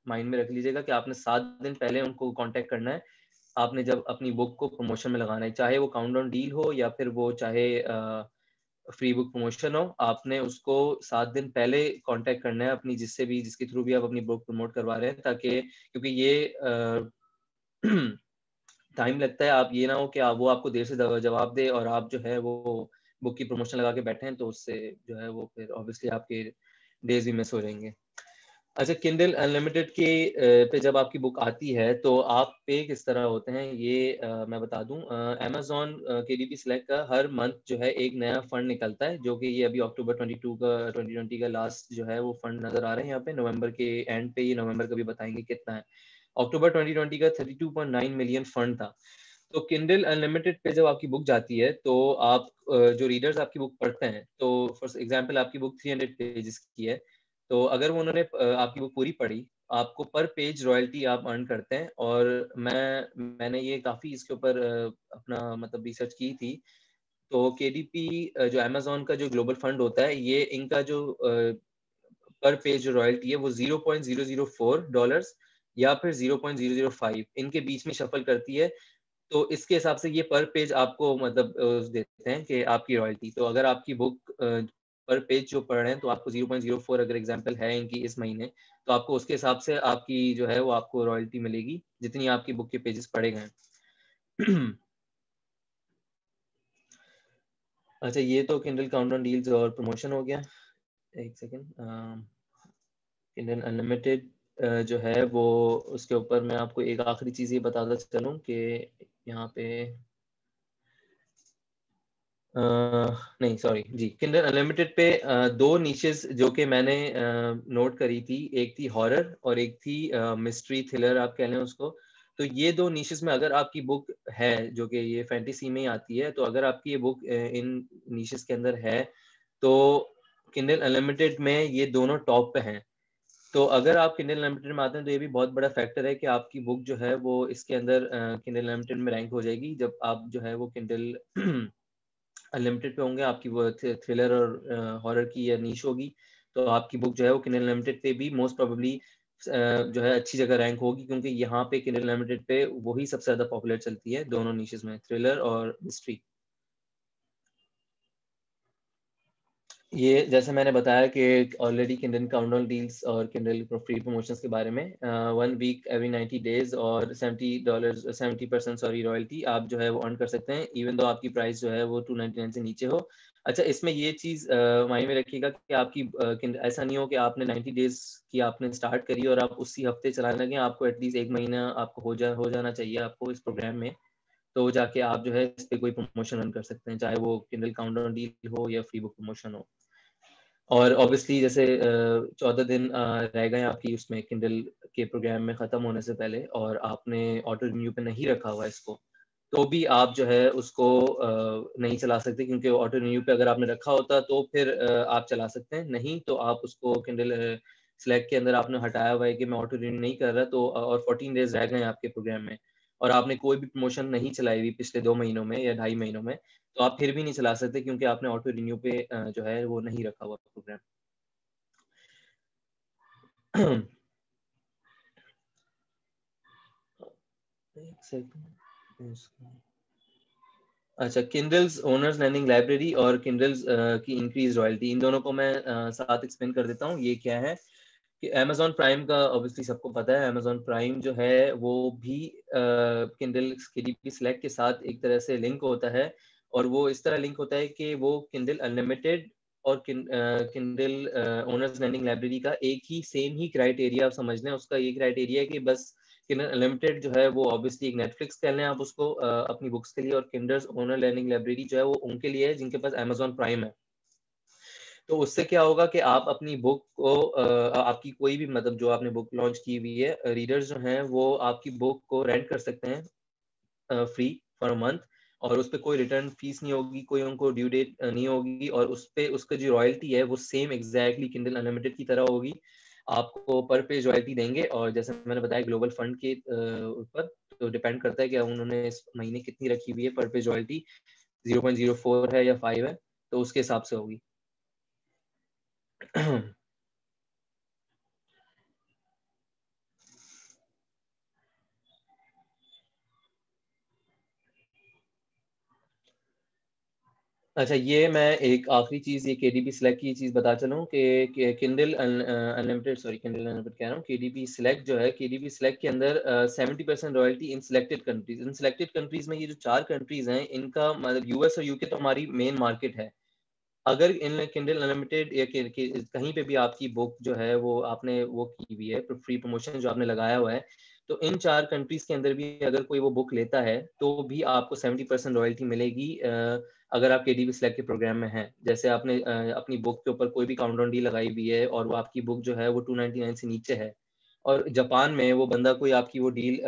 माइंड में रख लीजिएगा कि आपने सात दिन पहले उनको कांटेक्ट करना है आपने जब अपनी बुक को प्रमोशन में लगाना है चाहे वो काउंटडाउन डील हो या फिर वो चाहे फ्री बुक प्रमोशन हो आपने उसको सात दिन पहले कांटेक्ट करना है अपनी जिससे भी जिसके थ्रू भी आप अपनी बुक प्रमोट करवा रहे हैं ताकि क्योंकि ये टाइम लगता है आप ये ना हो कि आप वो आपको देर से जवाब दे और आप जो है वो बुक की प्रमोशन लगा के बैठे हैं तो उससे जो है वो फिर ऑब्वियसली आपके डेज भी मिस हो जाएंगे अच्छा किंडल अनलिमिटेड के पे जब आपकी बुक आती है तो आप पे किस तरह होते हैं ये आ, मैं बता दूं अमेजोन के डी सिलेक्ट का हर मंथ जो है एक नया फंड निकलता है जो कि ये अभी अक्टूबर 22 का 2020 का लास्ट जो है वो फंड नजर आ रहे हैं यहाँ पे नवंबर के एंड पे ये नवंबर का भी बताएंगे कितना है अक्टूबर 2020 का 32.9 मिलियन फंड था तो किंडल अनलिमिटेड पे जब आपकी बुक जाती है तो आप जो रीडर्स आपकी बुक पढ़ते हैं तो फॉर एग्जाम्पल आपकी बुक 300 पेजेस की है तो अगर वो उन्होंने आपकी बुक पूरी पढ़ी आपको पर पेज रॉयल्टी आप अर्न करते हैं और मैं मैंने ये काफ़ी इसके ऊपर अपना मतलब रिसर्च की थी तो के जो अमेजोन का जो ग्लोबल फंड होता है ये इनका जो पर पेज रॉयल्टी है वो zero point zero zero four dollars या फिर 0.005 इनके बीच में शफल करती है तो इसके हिसाब से ये पर पेज आपको मतलब देते हैं कि आपकी रॉयल्टी तो अगर आपकी बुक पर पेज जो पढ़ रहे हैं तो आपको 0.04 अगर एग्जांपल है इनकी इस महीने तो आपको उसके हिसाब से आपकी जो है वो आपको रॉयल्टी मिलेगी जितनी आपकी बुक के पेजेस पढ़े गए अच्छा ये तो किंडल काउंट डील्स और प्रमोशन हो गया एक सेकेंड किंडल अनलिमिटेड जो है वो उसके ऊपर मैं आपको एक आखिरी चीज़ ये बताता चलूँ कि यहाँ पे आ, नहीं सॉरी जी किंडर अनलिमिटेड पे आ, दो नीचे जो कि मैंने नोट करी थी एक थी हॉरर और एक थी मिस्ट्री थ्रिलर आप कह लें उसको तो ये दो नीचे में अगर आपकी बुक है जो कि ये फैंटेसी में ही आती है तो अगर आपकी ये बुक इन नीचे के अंदर है तो किंडल अनलिमिटेड में ये दोनों टॉप पे हैं तो अगर आप किंडल लिमिटेड में आते हैं तो ये भी बहुत बड़ा फैक्टर है कि आपकी बुक जो है वो इसके अंदर किंडल लिमिटेड में रैंक हो जाएगी जब आप जो है वो किंडल अनलिमिटेड पे होंगे आपकी वो थ्रिलर और हॉरर की या नीच होगी तो आपकी बुक जो है वो किंडल लिमिटेड पे भी मोस्ट प्रोबेबली जो है अच्छी जगह रैंक होगी क्योंकि यहाँ पे किंडल लिमिटेड पे वही सबसे ज्यादा पॉपुलर चलती है दोनों नीचे में थ्रिलर और मिस्ट्री ये जैसे मैंने बताया कि ऑलरेडी किंडल काउंटडाउन डील्स और किंडल फ्री प्रमोशंस के बारे में one week every ninety days और seventy dollar seventy percent sorry royalty आप जो है वो अर्न कर सकते हैं इवन दो आपकी प्राइस जो है वो टू नाइन से नीचे हो अच्छा इसमें ये चीज़ माइंड में रखिएगा कि आपकी uh, ऐसा नहीं हो कि आपने नाइन्टी डेज की आपने स्टार्ट करी और आप उसी हफ्ते चलाने लगे आपको एटलीस्ट एक महीना आपको हो जा हो जाना चाहिए आपको इस प्रोग्राम में तो जाके आप जो है इस पर कोई प्रमोशन रन कर सकते हैं चाहे वो किंडल काउंटडाउन डील हो या फ्री बुक प्रमोशन हो और ऑब्वियसली जैसे चौदह दिन रह गए आपकी उसमें किंडल के प्रोग्राम में ख़त्म होने से पहले और आपने ऑटो रिन्यू पे नहीं रखा हुआ इसको तो भी आप जो है उसको नहीं चला सकते क्योंकि ऑटो रिन्यू पे अगर आपने रखा होता तो फिर आप चला सकते हैं नहीं तो आप उसको किंडल स्लैग के अंदर आपने हटाया हुआ है कि मैं ऑटो रिन्यू नहीं कर रहा तो और फोर्टीन डेज रह गए आपके प्रोग्राम में और आपने कोई भी प्रमोशन नहीं चलाई हुई पिछले दो महीनों में या ढाई महीनों में तो आप फिर भी नहीं चला सकते क्योंकि आपने ऑटो रिन्यू पे जो है वो नहीं रखा हुआ प्रोग्राम अच्छा किंडल्स ओनर्स लर्निंग लाइब्रेरी और किंडल्स की इंक्रीज रॉयल्टी इन दोनों को मैं साथ एक्सप्लेन कर देता हूँ ये क्या है कि अमेजोन प्राइम का ऑब्वियसली सबको पता है अमेजोन प्राइम जो है वो भी किंडल्स के लिए भी सिलेक्ट के साथ एक तरह से लिंक होता है और वो इस तरह लिंक होता है कि वो किंडल अनलिमिटेड और किंडल ओनर्स लर्निंग लाइब्रेरी का एक ही सेम ही क्राइटेरिया आप समझ लें उसका ये क्राइटेरिया है कि बस किंडल अनलिमिटेड जो है वो ऑब्वियसली एक नेटफ्लिक्स कह लें आप उसको uh, अपनी बुक्स के लिए और किंडल्स ओनर लर्निंग लाइब्रेरी जो है वो उनके लिए है जिनके पास अमेजोन प्राइम है तो उससे क्या होगा कि आप अपनी बुक को आपकी कोई भी मतलब जो आपने बुक लॉन्च की हुई है रीडर्स जो हैं वो आपकी बुक को रेंट कर सकते हैं फ्री फॉर मंथ और उस पर कोई रिटर्न फीस नहीं होगी कोई उनको ड्यू डेट नहीं होगी और उस पर उसका जो रॉयल्टी है वो सेम एग्जैक्टली किंडल अनलिमिटेड की तरह होगी आपको पर पेज रॉयल्टी देंगे और जैसे मैंने बताया ग्लोबल फंड के ऊपर तो डिपेंड करता है कि उन्होंने इस महीने कितनी रखी हुई है पर पेज रॉयल्टी फोर है या फाइव है तो उसके हिसाब से होगी हम्म। अच्छा ये मैं एक आखिरी चीज़ ये के डी सिलेक्ट की चीज़ बता चलूँ कि Kindle unlimited sorry Kindle unlimited कह रहा हूँ के डी सिलेक्ट जो है के डी सिलेक्ट के अंदर seventy percent royalty in selected countries in selected countries में ये जो चार कंट्रीज हैं इनका मतलब यूएस और यूके तो हमारी मेन मार्केट है अगर इन किंडल अनलिमिटेड या कहीं पे भी आपकी बुक जो है वो आपने वो की हुई है फ्री प्रमोशन जो आपने लगाया हुआ है तो इन चार कंट्रीज के अंदर भी अगर कोई वो बुक लेता है तो भी आपको सेवेंटी परसेंट रॉयल्टी मिलेगी अगर आप के डी स्लैग के प्रोग्राम में हैं जैसे आपने अपनी बुक के ऊपर कोई भी काउंट डी लगाई हुई है और वो आपकी बुक जो है वो टू नाइनटी नाइन से नीचे है और जापान में वो बंदा कोई आपकी वो डील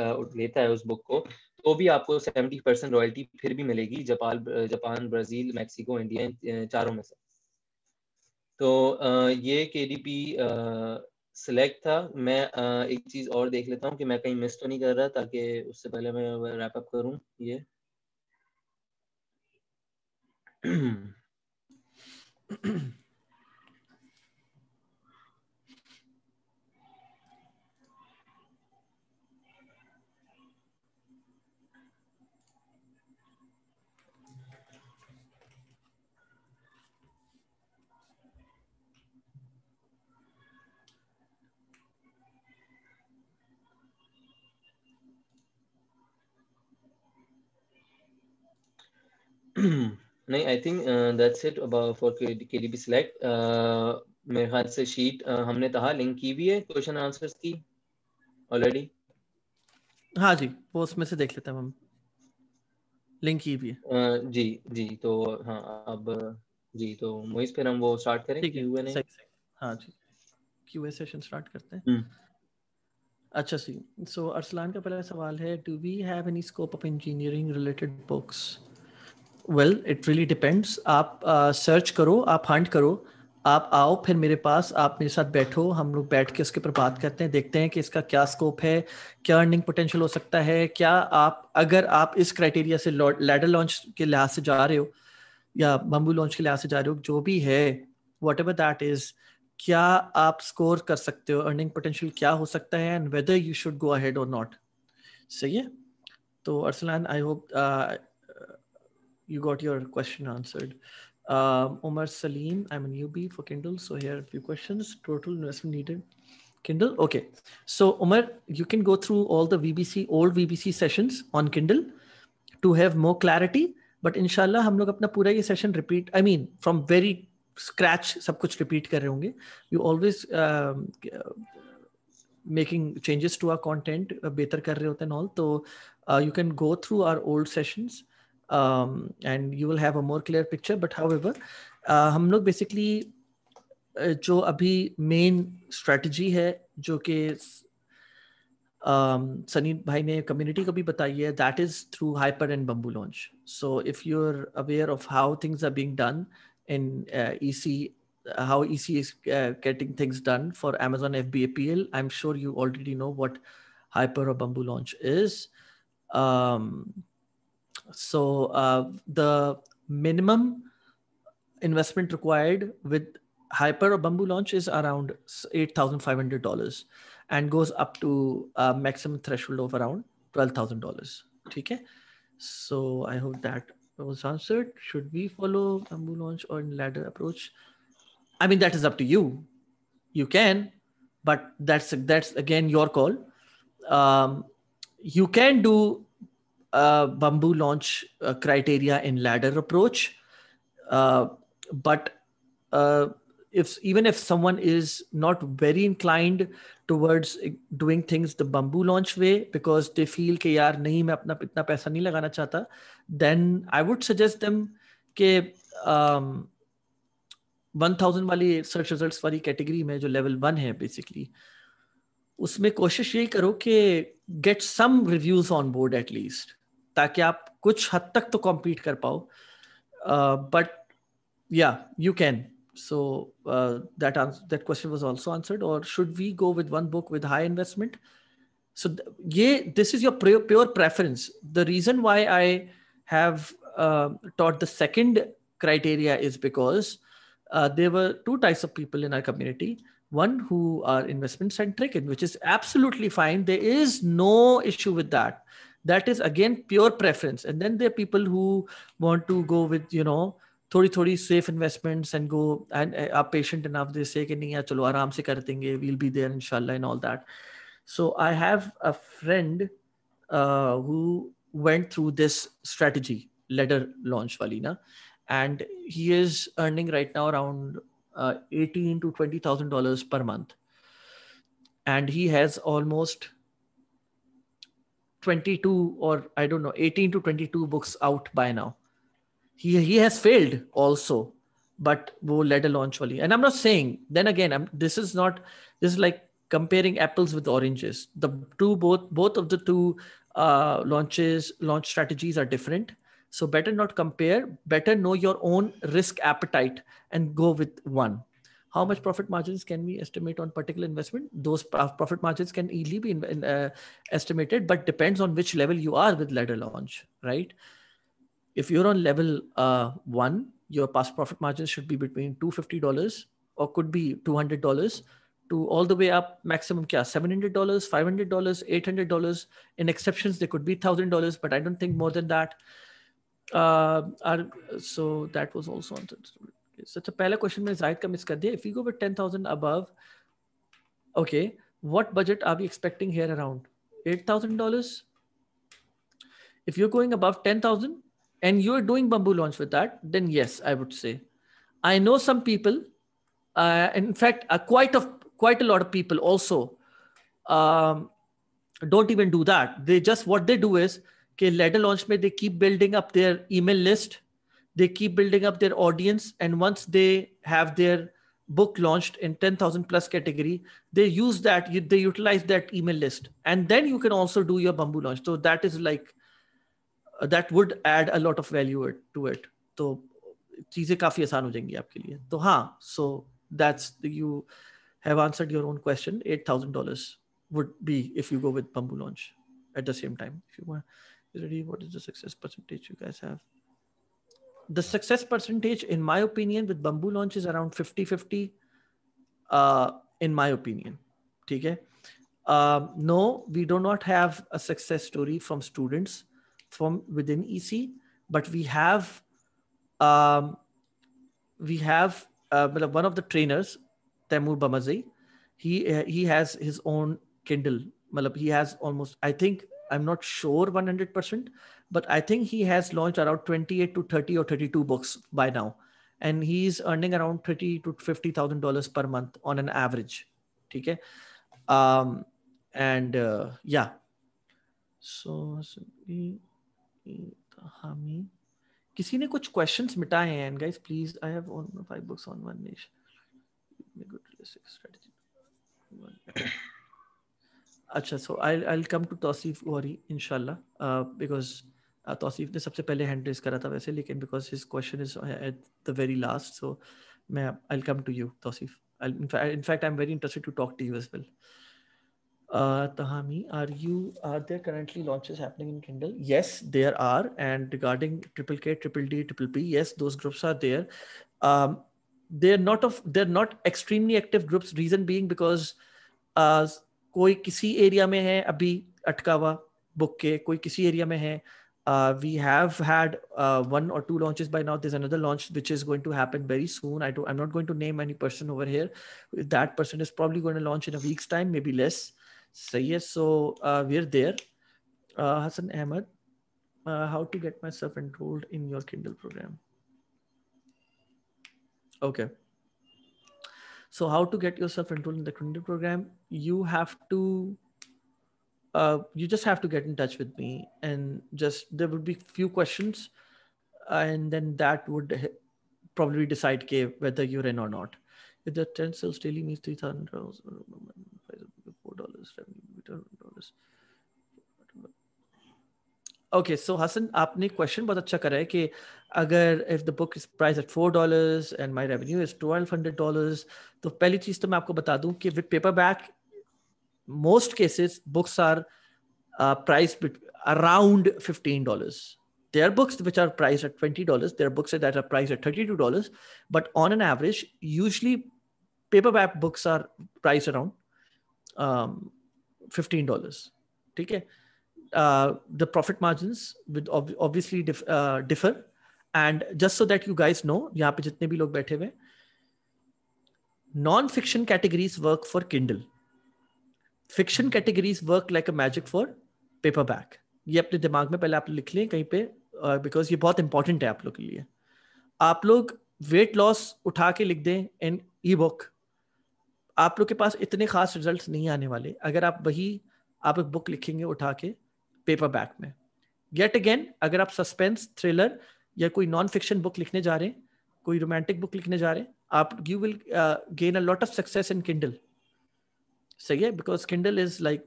लेता है उस बुक को तो भी आपको सेवेंटी परसेंट रॉयल्टी फिर भी मिलेगी Japan Japan Brazil Mexico India चारों में से तो ये के डी पी सिलेक्ट था मैं एक चीज और देख लेता हूँ कि मैं कहीं मिस तो नहीं कर रहा ताकि उससे पहले मैं रैप अप करूँ ये नहीं I think that's it about for KDB select मेरे ख्याल से शीट uh, हमने कहा लिंक की भी है क्वेश्चन आंसर्स की ऑलरेडी हाँ जी वो उसमें से देख लेते हैं हम लिंक की भी है uh, जी जी तो हाँ अब uh, जी तो मोइस फिर हम वो स्टार्ट करें क्यूए ने हाँ जी क्यूए सेशन स्टार्ट करते हैं हुँ. हम्म। अच्छा सी सो so, अरसलान का पहला सवाल है do we have any scope of engineering related books well it really depends आप सर्च uh, करो आप हंट करो आप आओ फिर मेरे पास आप मेरे साथ बैठो हम लोग बैठ के उसके ऊपर बात करते हैं देखते हैं कि इसका क्या स्कोप है क्या अर्निंग पोटेंशियल हो सकता है क्या आप अगर आप इस क्राइटेरिया से लैडर लॉन्च के लिहाज से जा रहे हो या बम्बू लॉन्च के लिहाज से जा रहे हो जो भी है वट एवर दैट इज क्या आप स्कोर कर सकते हो अर्निंग पोटेंशियल क्या हो सकता है and whether you should go ahead or not सही है तो Arsalan I hope you got your question answered. Um, Omar Saleem, I'm an newbie for Kindle. So here are a few questions. Total investment needed. Kindle. Okay. So Omar, you can go through all the VBC, old VBC sessions on Kindle to have more clarity. But inshallah, hum apna pura ye session repeat. I mean, from very scratch, sab kuch repeat kar rahe You always um, making changes to our content, uh, better kar rahe and all. So uh, you can go through our old sessions um, and you will have a more clear picture. But however, uh, हम लोग basically uh, जो अभी main strategy है जो कि um, Sunny भाई ने community को भी बताई that is through Hyper and Bamboo launch. So if you're aware of how things are being done in uh, EC how EC is uh, getting things done for Amazon FBAPL. I'm sure you already know what Hyper or Bamboo launch is. Um, so uh, the minimum investment required with Hyper or Bamboo launch is around eight thousand five hundred dollars, and goes up to a uh, maximum threshold of around twelve thousand dollars. Okay, so I hope that was answered. Should we follow Bamboo launch or ladder approach? I mean that is up to you. You can, but that's that's again your call. Um, you can do uh, Bamboo launch uh, criteria in ladder approach. Uh, but if even if someone is not very inclined towards doing things the Bamboo launch way because they feel कि यार नहीं मैं अपना इतना पैसा नहीं लगाना चाहता, then I would suggest them के um, 1000 वाली सर्च रिजल्ट्स वाली कैटेगरी में जो लेवल वन है बेसिकली उसमें कोशिश यही करो कि get some reviews on board at least ताकि आप कुछ हद तक तो कॉम्पीट कर पाओ but uh, so uh, that answer, that question was also answered or should we go with one book with high investment so this is your pure, preference the reason why i have uh, taught the second criteria is because there were two types of people in our community one who are investment centric and which is absolutely fine there is no issue with that that is again pure preference and then there are people who want to go with you know thodi thodi safe investments and go and are uh, patient enough they say ki nahi chalo aaram se kar denge we'll be there inshallah and all that so i have a friend uh, who went through this strategy letter launch wali and he is earning right now around uh, 18 to 20000 dollars per month and he has almost 22 or I don't know 18 to 22 books out by now. He he has failed also, but wo led a launch only. And I'm not saying then again I'm this is not this is like comparing apples with oranges. The two both both of the two uh, launches launch strategies are different. So better not compare. Better know your own risk appetite and go with one how much profit margins can we estimate on particular investment those profit margins can easily be in, in, uh, estimated but depends on which level you are with ladder launch right if you're on level uh, one your past profit margins should be between $250 or could be $200 to all the way up maximum kya, $700 $500 $800 in exceptions there could be $1000 but i don't think more than that uh, are, so that was also on the so a पहला question, मैंने जाहिद का miss कर दिया if you go with 10000 above, okay, what budget are we expecting here around $8000 if you're going above 10000 and you're doing bamboo launch with that then yes i would say i know some people uh, in fact uh, quite of quite a lot of people also um, don't even do that they just what they do is okay ladder launch may they keep building up their email list they keep building up their audience and once they have their book launched in 10000 plus category they use that they utilize that email list and then you can also do your bamboo launch so that is like uh, that would add a lot of value to it So चीजें काफी आसान हो जाएंगी आपके लिए तो हाँ so that's you have answered your own question at would be if you go with bamboo launch at the same time if you want is ready what is the success percentage you guys have the success percentage in my opinion with bamboo launch is around 50 50 uh, in my opinion okay uh, um, no we do not have a success story from students from within ec but we have um, we have uh, one of the trainers Tamur bamazi he he has his own kindle he has almost i think i'm not sure 100% but I think he has launched around 28 to 30 or 32 books by now. And he's earning around 30 to $50,000 per month on an average. Okay. Um, and uh, yeah. So, Hami. किसी ने कुछ questions मिटाए हैं and guys please I have on five books on one nation good strategy अच्छा so I I will come to Tauseef Ghori इंशाल्लाह because Tausif तो ने सबसे पहले हैंड रेस करा था वैसे लेकिन because his question is at the very last so मैं वेलकम टू यू तो in fact I am very interested to talk to you as well Tahami are you are there currently launches happening in Kindle yes there are and regarding triple K triple D triple P yes those groups are there they're not of they're not extremely active groups reason being because कोई किसी area में है अभी अटकावा book के कोई किसी area में है uh, we have had uh, one or two launches by now. There's another launch which is going to happen very soon. I do, I'm not going to name any person over here. That person is probably going to launch in a week's time, maybe less. So yes, so uh, we're there. Uh, Hassan Ahmed, uh, how to get myself enrolled in your Kindle program? Okay. So how to get yourself enrolled in the Kindle program? You have to uh, you just have to get in touch with me and just there would be few questions and then that would probably decide okay, whether you're in or not if the 10 sales daily means 3000 dollars uh, four dollars dollars okay so Hasan आपने question बहुत अच्छा करा है कि अगर if the book is price at four dollars and my revenue is twelve hundred dollars तो पहली चीज़ तो मैं आपको बता दूं कि with paperback most cases books are uh, priced be- around $15 there are books which are priced at $20 there are books that are priced at $32 but on an average usually paperback books are priced around um, $15 okay uh, the profit margins would ob- obviously dif- uh, differ and just so that you guys know यहाँ पे Jitne भी log बैठे हुए non-fiction categories work for Kindle. Fiction categories work like a magic for paperback ये अपने दिमाग में पहले आप लिख लें कहीं पे बिकॉज uh, ये बहुत इंपॉर्टेंट है आप लोग के लिए आप लोग वेट लॉस उठा के लिख दें इन ई बुक आप लोग के पास इतने खास रिजल्ट नहीं आने वाले अगर आप वही आप एक बुक लिखेंगे उठा के पेपर बैक में गेट अगेन अगर आप सस्पेंस थ्रिलर या कोई नॉन फिक्शन बुक लिखने जा रहे हैं कोई रोमांटिक बुक लिखने जा रहे हैं आप you will gain a lot of success in Kindle So yeah, because Kindle is like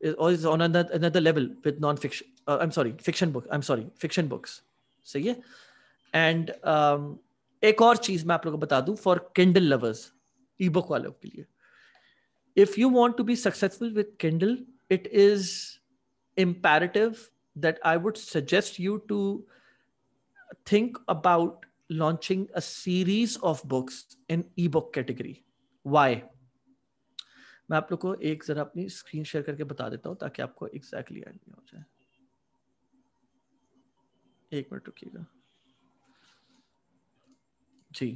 is always oh, on another, another level with non-fiction. Uh, I'm sorry, fiction book. I'm sorry, fiction books. So yeah, and um, एक और चीज मैं आप लोगों को बता दूं for Kindle lovers e book वालों के लिए if you want to be successful with Kindle it imperative that I would suggest you to think about launching a series of books in e-book category. Why? मैं आप लोग को एक ज़रा अपनी स्क्रीन शेयर करके बता देता हूँ ताकि आपको एग्जैक्टली आइडिया हो जाए एक मिनट रुकिएगा जी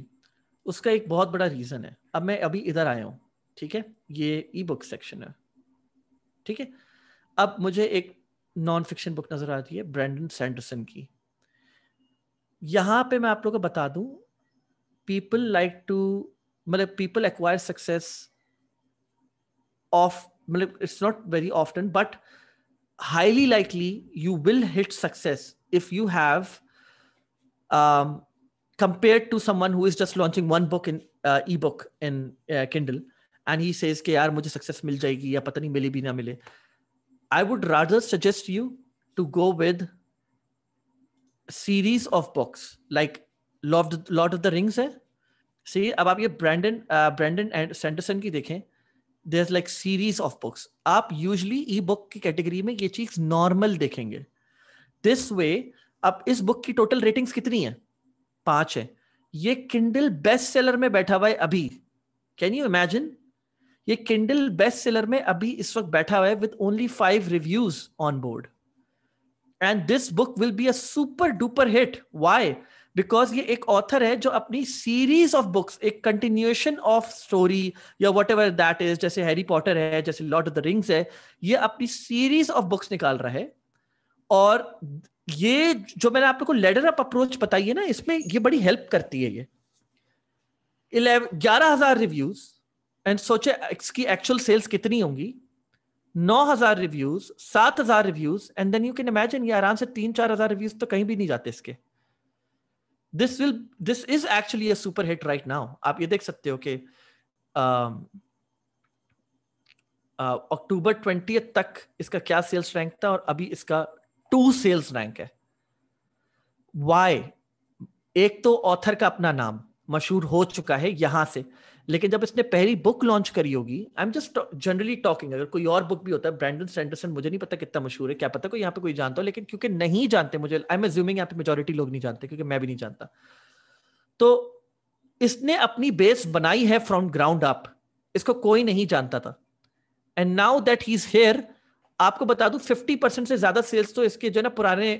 उसका एक बहुत बड़ा रीज़न है अब मैं अभी इधर आया हूँ ठीक है ये ई बुक सेक्शन है ठीक है अब मुझे एक नॉन फिक्शन बुक नज़र आती है ब्रैंडन सैंडरसन की यहाँ पे मैं आप लोगों को बता दू पीपल लाइक टू मतलब people acquire success of it's not very often but highly likely you will hit success if you have um, compared to someone who is just launching one book in uh, ebook in uh, kindle and he says ki mujhe success mil jayegi ya pata nahi bhi na mile i would rather suggest you to go with series of books like lord of the, lord of the rings hai see ab aap ye brandon uh, brandon and sanderson ki dekhein there like series of books आप usually e book की category में ये चीज normal देखेंगे this way अब इस book की total ratings कितनी है पांच है ये किंडल बेस्ट सेलर में बैठा हुआ है अभी कैन यू इमेजिन ये किंडल बेस्ट सेलर में अभी इस वक्त बैठा हुआ है with only five reviews on board and this book will be a super duper hit why because ये एक ऑथर है जो अपनी सीरीज ऑफ बुक्स एक कंटिन्यूएशन ऑफ स्टोरी या वट एवर दैट इज जैसे हैरी पॉटर है जैसे लॉर्ड ऑफ द रिंग्स है ये अपनी सीरीज ऑफ बुक्स निकाल रहा है और ये जो मैंने आप लोग को लेडर अप अप्रोच बताई है ना इसमें ये बड़ी हेल्प करती है ये ग्यारह हजार रिव्यूज एंड सोचे इसकी एक्चुअल सेल्स कितनी होंगी नौ हजार रिव्यूज सात हजार reviews and then you can imagine ये आराम से तीन चार हजार रिव्यूज तो कहीं भी नहीं जाते इसके this will this is actually a super hit right now आप ये देख सकते हो कि अक्टूबर um, ट्वेंटी uh, तक इसका क्या सेल्स रैंक था और अभी इसका टू सेल्स रैंक है वाई एक तो ऑथर का अपना नाम मशहूर हो चुका है यहां से लेकिन जब इसने पहली बुक लॉन्च करी होगी I am just generally talking अगर कोई और बुक भी होता है ब्रैंडन सैंडरसन मुझे नहीं पता कितना मशहूर है क्या पता कोई यहाँ पे कोई जानता हो लेकिन क्योंकि नहीं जानते मुझे आई एम एज्यूमिंग यहाँ पे मेजोरिटी लोग नहीं जानते क्योंकि मैं भी नहीं जानता तो इसने अपनी बेस बनाई है फ्रॉम ग्राउंड अप इसको कोई नहीं जानता था and now that he is here आपको बता दू फिफ्टी परसेंट से ज्यादा सेल्स तो इसके जो है ना पुराने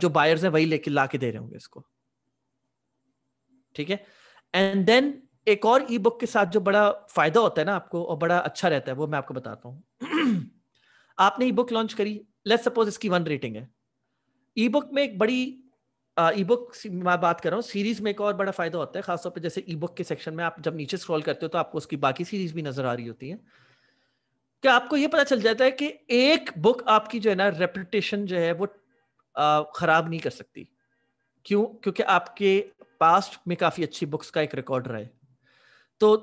जो बायर्स हैं वही लेके ला के दे रहे होंगे इसको ठीक है एंड देन एक और ई बुक के साथ जो बड़ा फायदा होता है ना आपको और बड़ा अच्छा रहता है वो मैं आपको बताता हूँ आपने ई बुक लॉन्च करी लेट सपोज इसकी वन रेटिंग है ई बुक में एक बड़ी ई बुक मैं बात कर रहा हूँ सीरीज में एक और बड़ा फायदा होता है खासतौर पर जैसे ई बुक के सेक्शन में आप जब नीचे स्क्रॉल करते हो तो आपको उसकी बाकी सीरीज भी नजर आ रही होती है क्या आपको ये पता चल जाता है कि एक बुक आपकी जो है ना रेपुटेशन जो है वो खराब नहीं कर सकती क्यों क्योंकि आपके पास्ट में काफ़ी अच्छी बुक्स का एक रिकॉर्ड रहा है तो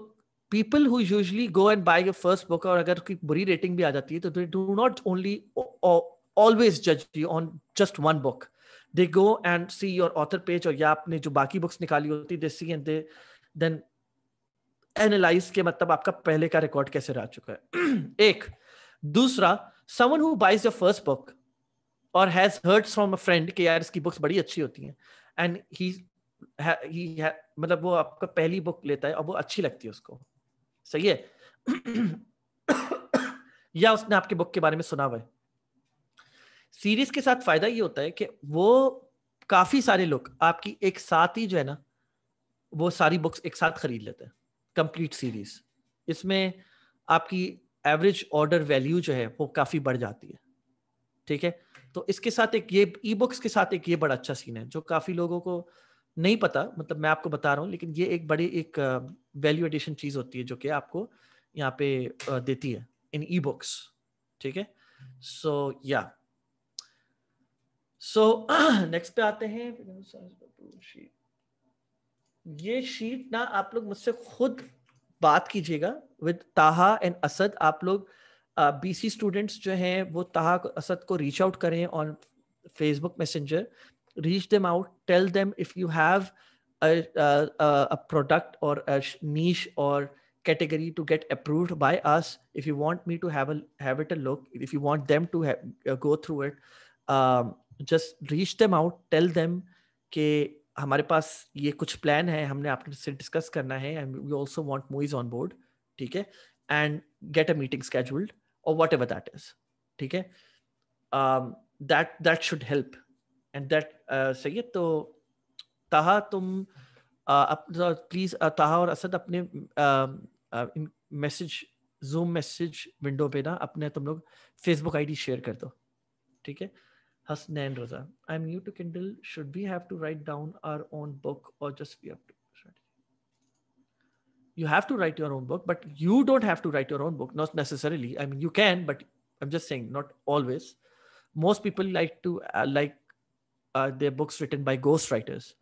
people who usually go and buy your first book और अगर कोई बुरी रेटिंग भी आ जाती है तो they do not only always जज you on just one book they go and see your author page और या आपने जो बाकी बुक्स निकाली होती they see and then analyse के मतलब आपका पहले का रिकॉर्ड कैसे रह चुका है एक दूसरा someone who buys your first book और has heard from a friend के यार इसकी बुक्स बड़ी अच्छी होती हैं एंड ही ही मतलब वो आपका पहली बुक लेता है और वो अच्छी लगती है उसको सही है या उसने आपके बुक के बारे में सुना हुआ है सीरीज के साथ फायदा ये होता है कि वो काफी सारे लोग आपकी एक साथ ही जो है ना वो सारी बुक्स एक साथ खरीद लेते हैं कंप्लीट सीरीज इसमें आपकी एवरेज ऑर्डर वैल्यू जो है वो काफी बढ़ जाती है ठीक है तो इसके साथ एक ये ई बुक्स के साथ एक ये बड़ा अच्छा सीन है जो काफी लोगों को नहीं पता मतलब मैं आपको बता रहा हूँ लेकिन ये एक बड़ी एक वैल्यू एडिशन चीज़ होती है जो कि आपको यहाँ पे देती है इन ई बुक्स ठीक है सो या सो नेक्स्ट पे आते हैं ये शीट ना आप लोग मुझसे खुद बात कीजिएगा विद ताहा एंड असद आप लोग बीसी स्टूडेंट्स जो हैं वो ताहा असद को रीच आउट करें on Facebook messenger reach them out tell them if you have a, a, a product or a niche or category to get approved by us if you want me to have a have it a look if you want them to have, uh, go through it um, just reach them out tell them कि हमारे पास ये कुछ plan है हमने आपसे discuss करना है and we also want movies on board ठीक है and get a meeting scheduled or whatever that is ठीक है that that should help and that uh, Sayyid तो ताहा तुम प्लीज ताहा और असद अपने मैसेज जूम मैसेज विंडो पे ना अपने तुम लोग फेसबुक आईडी शेयर कर दो ठीक है Hasnain Raza I am new to Kindle should be have to write down our own book or just we have to you have to write your own book but you don't have to write your own book not necessarily i mean you can but i'm just saying not always most people like to uh, like their books written by ghost writers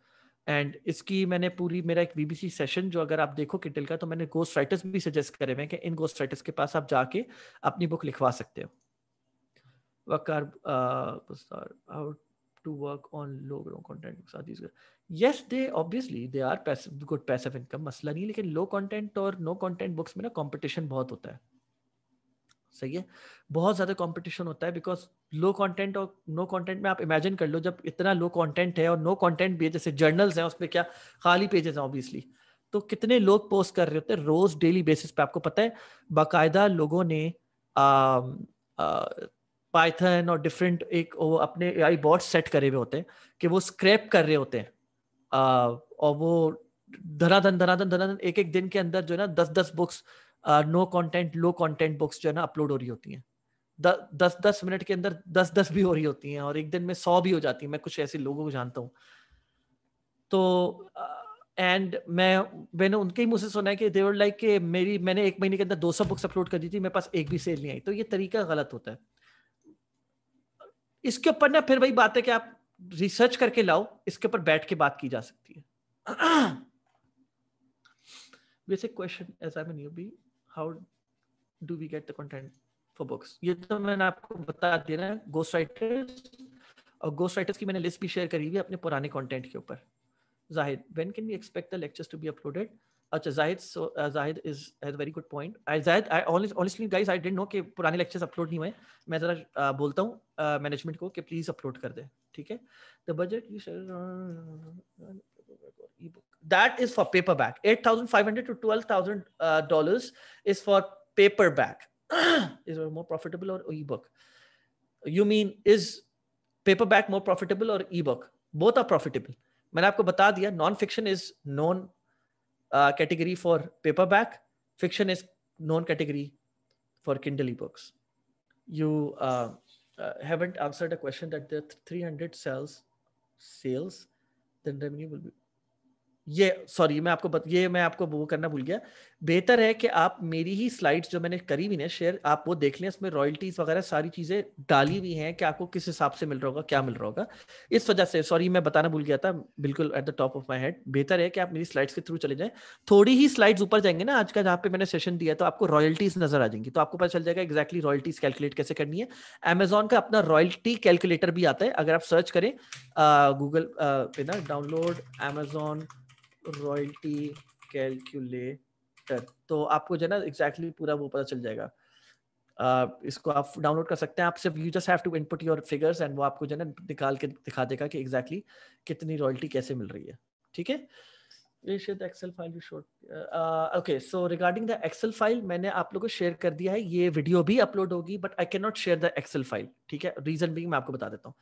and इसकी मैंने पूरी मेरा एक BBC session जो अगर आप देखो kettle का तो मैंने गोस्ट राइटर्स भी सजेस्ट करे हुए कि इन गोस्ट राइटर्स के पास आप जाके अपनी बुक लिखवा सकते हो Waqar how uh, to work on low ground content are these yes they obviously they are मसला नहीं लेकिन low content or no content books में ना कॉम्पिटिशन बहुत होता है सही है बहुत ज़्यादा कॉम्पिटिशन होता है because low content or no content में आप इमेजिन कर लो जब इतना लो कॉन्टेंट है और नो कॉन्टेंट भी है जैसे जर्नल्स हैं उसमें क्या खाली पेजेस हैं ऑब्वियसली तो कितने लोग पोस्ट कर रहे होते हैं रोज डेली बेसिस पे आपको पता है बाकायदा लोगों ने पाइथन और डिफरेंट एक वो अपने आई बॉट सेट करे हुए होते हैं कि वो स्क्रैप कर रहे होते हैं आ, और वो धनाधन धनाधन धनाधन एक एक दिन के अंदर जो है ना दस दस books no content low content books जो है ना अपलोड हो रही होती हैं दस दस मिनट के अंदर दस दस भी हो रही होती हैं और एक दिन में सौ भी हो जाती है मैं कुछ ऐसे लोगों को जानता हूँ तो एंड uh, मैं मैंने उनके ही मुँह से सुना है कि देवर लाइक like मेरी मैंने एक महीने के अंदर 200 बुक्स अपलोड कर दी थी मेरे पास एक भी सेल नहीं आई तो ये तरीका गलत होता है इसके ऊपर ना फिर वही बात है कि आप रिसर्च करके लाओ इसके ऊपर बैठ के बात की जा सकती है वैसे क्वेश्चन ऐसा में नहीं how do we get the content for books ये तो मैंने आपको बता दिया ना गोस्ट राइटर्स और गोस्ट राइटर्स की मैंने लिस्ट भी शेयर करी हुई है अपने पुराने कंटेंट के ऊपर Zahid when can we expect the lectures to be uploaded अच्छा Zahid so Zahid is has very good point I Zahid I honestly guys I didn't know कि पुराने लेक्चर्स अपलोड नहीं हुए मैं जरा बोलता हूँ मैनेजमेंट को कि प्लीज अपलोड कर दे ठीक है the budget you share e book that is for paperback. Eight thousand five hundred to twelve thousand uh, dollars is for paperback. is it more profitable or e-book? You mean is paperback more profitable or e-book? Both are profitable. मैंने आपको बता दिया non fiction is non category for paperback fiction is non category for Kindle e-books. You uh, uh, haven't answered the question that the 300 sales sales, then revenue will be ये sorry मैं आपको बत, ये मैं आपको वो करना भूल गया बेहतर है कि आप मेरी ही स्लाइड्स जो मैंने करी हुई ना शेयर आप वो देख लें इसमें रॉयल्टीज वगैरह सारी चीजें डाली हुई हैं कि आपको किस हिसाब से मिल रहा होगा क्या मिल रहा होगा इस वजह से सॉरी मैं बताना भूल गया था बिल्कुल at the top of my head बेहतर है कि आप मेरी स्लाइड्स के थ्रू चले जाएं थोड़ी ही स्लाइड्स ऊपर जाएंगे ना आज का जहाँ पे मैंने सेशन दिया तो आपको रॉयल्टीज नजर आ जाएंगी तो आपको पता चल जाएगा एक्जैक्टली रॉयल्टीज कैलकुलेट कैसे करनी है अमेजोन का अपना रॉयल्टी कैलकुलेटर भी आता है अगर आप सर्च करें गूगल पे ना डाउनलोड अमेजोन रॉयल्टी कैलकुलेटर तो आपको जो है ना एग्जैक्टली पूरा वो पता चल जाएगा Uh, इसको आप डाउनलोड कर सकते हैं आप सिर्फ you just have to input your figures and वो आपको जो है ना निकाल के दिखा देगा कि एग्जैक्टली exactly कितनी रॉयल्टी कैसे मिल रही है ठीक है Excel file okay so regarding the Excel file मैंने आप लोगों को शेयर कर दिया है ये वीडियो भी अपलोड होगी but I can not share the Excel file ठीक है रीजन भी मैं आपको बता देता हूँ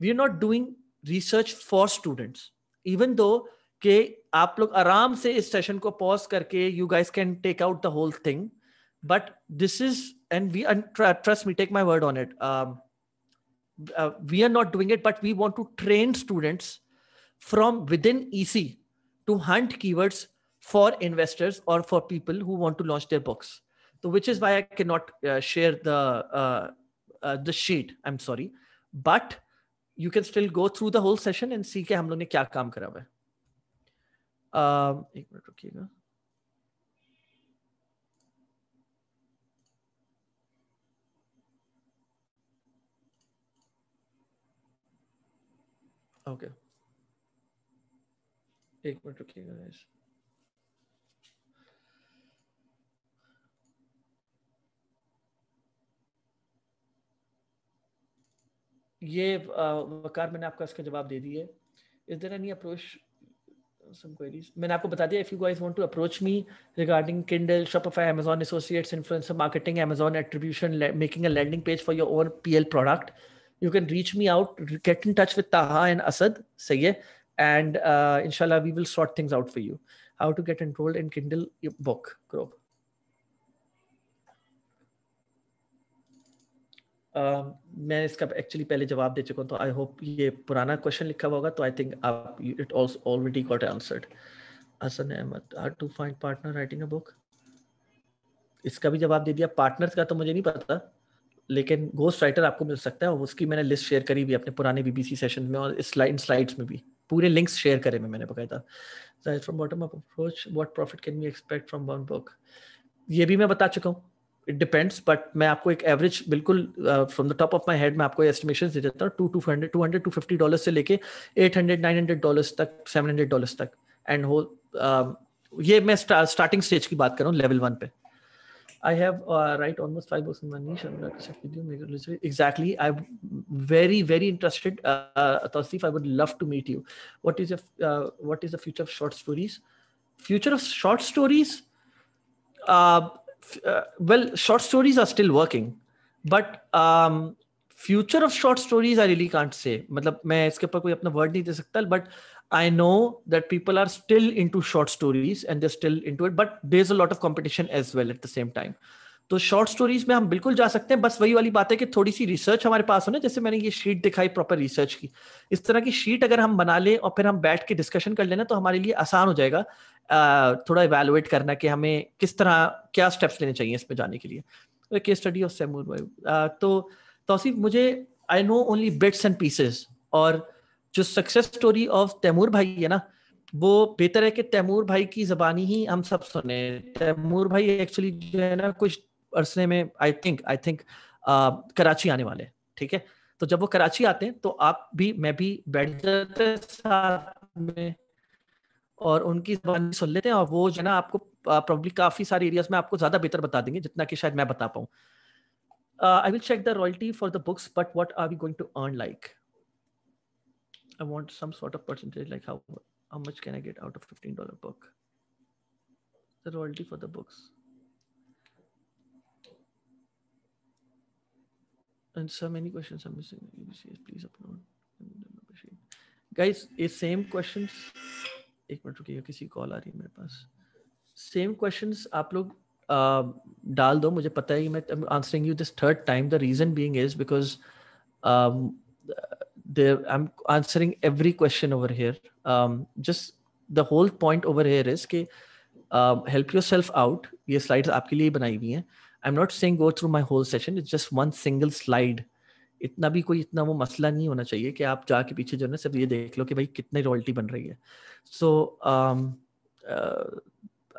we are not doing research for students even though कि आप लोग आराम से इस सेशन को पॉज करके you guys can take out the whole thing but this is and we trust me take my word on it we are not doing it but we want to train students from within EC to hunt keywords for investors और for people who want to launch their books तो which is why I can not share the the sheet I am sorry but you can still go through the whole session and see के हम लोग ने क्या काम करा हुआ है Um, एक मिनट रुकिएगा ओके एक मिनट रुकिएगा गाइस ये uh, वकार मैंने आपका इसका जवाब दे दिए is there any approach some queries. मैंने आपको बता दिया if you guys want to approach me regarding Kindle, Shopify, Amazon Associates, influencer marketing, Amazon attribution, making a landing page for your own PL product, you can reach me out. Get in touch with Taha and Asad. Say and uh, inshallah we will sort things out for you. How to get enrolled in Kindle book group. मैं इसका actually पहले जवाब दे चुका हूँ तो I hope ये पुराना question लिखा हुआ होगा तो आई थिंक आप it already got answered Hasan Ahmed are to find partner writing a book इसका भी जवाब दे दिया पार्टनर्स का तो मुझे नहीं पता लेकिन गोस्ट राइटर आपको मिल सकता है और उसकी मैंने लिस्ट शेयर करी भी अपने पुराने बीबीसी सेशन में और स्लाइड स्लाइड्स में भी पूरे लिंक्स शेयर करे में मैंने बकायदा from bottom up approach what profit can be expect from one book ये भी मैं बता चुका हूँ इट डिपेंड्स बट मैं आपको एक एवरेज बिल्कुल from the top of my head मैं आपको एस्टिमेशन दे देता हूँ two two hundred two hundred two fifty dollar से लेके eight hundred nine hundred dollars तक सेवन हंड्रेड डॉलर्स तक एंड हो ये मैं स्टार्टिंग स्टेज की बात करूँ लेवल वन पे I have write almost five exactly I very very interested Tauseef I would to meet you what is what is the future of short stories future of short stories uh, well, short stories are still working, but um, future of short stories I really can't say. मतलब मैं इसके ऊपर कोई अपना word नहीं दे सकता, but I know that people are still into short stories and they're still into it, but there's a lot of competition as well at the same time. तो short stories में हम बिल्कुल जा सकते हैं बस वही वाली बात है कि थोड़ी सी रिसर्च हमारे पास होना जैसे मैंने ये शीट दिखाई प्रॉपर रिसर्च की इस तरह की शीट अगर हम बना लें और फिर हम बैठ के डिस्कशन कर लेना तो हमारे लिए आसान हो जाएगा थोड़ा इवेलुएट करना कि हमें किस तरह क्या स्टेप्स लेने चाहिए इसमें जाने के लिए स्टडी ऑफ सैमूर तो तौसीफ तो मुझे I know only bits and pieces और जो सक्सेस स्टोरी ऑफ तैमूर भाई है ना वो बेहतर है कि तैमूर भाई की जबानी ही हम सब सुने तैमूर भाई एक्चुअली जो है ना कुछ अरसने में I think I think Karachi आने वाले ठीक है तो जब वो कराची आते हैं तो आप भी मैं भी बैठ जाते साथ में और उनकी जबानी सुन लेते हैं और वो जो ना आपको प्रॉब्ली काफ़ी सारे एरियाज में आपको ज़्यादा बेहतर बता देंगे जितना कि शायद मैं बता पाऊँ I will check the royalty for the books but what are we going to earn like I want some sort of percentage like how how much can I get out of fifteen dollar book the royalty for the books and so many questions are missing. UBCS, please upload. Guys, ये same questions एक minute रुकिएगा किसी call आ रही है मेरे पास same questions आप लोग डाल दो मुझे पता है कि मैं answering you this third time the reason being is because there i'm answering every question over here um, just the whole point over here is कि uh, help yourself out ये slides आपके लिए बनाई हुई हैं I am not saying go through my whole session it's just one single slide इतना भी कोई इतना वो मसला नहीं होना चाहिए कि आप जाके पीछे जो है ना सब ये देख लो कि भाई कितनी रॉयल्टी बन रही है so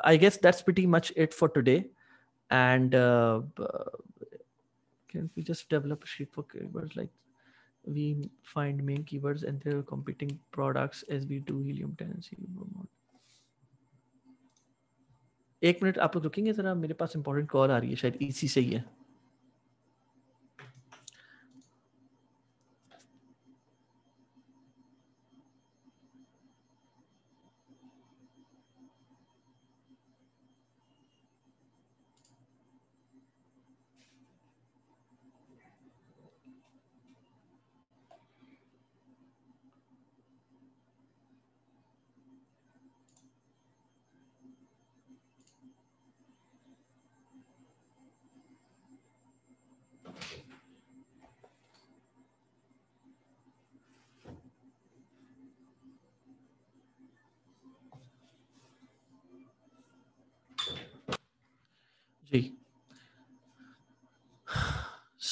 I guess that's pretty much it for today and can we just develop a sheet for keywords like we find main keywords and their competing products as we do helium tendency एक minute आप लोग रुकेंगे जरा मेरे पास important call आ रही है शायद इसी से ही है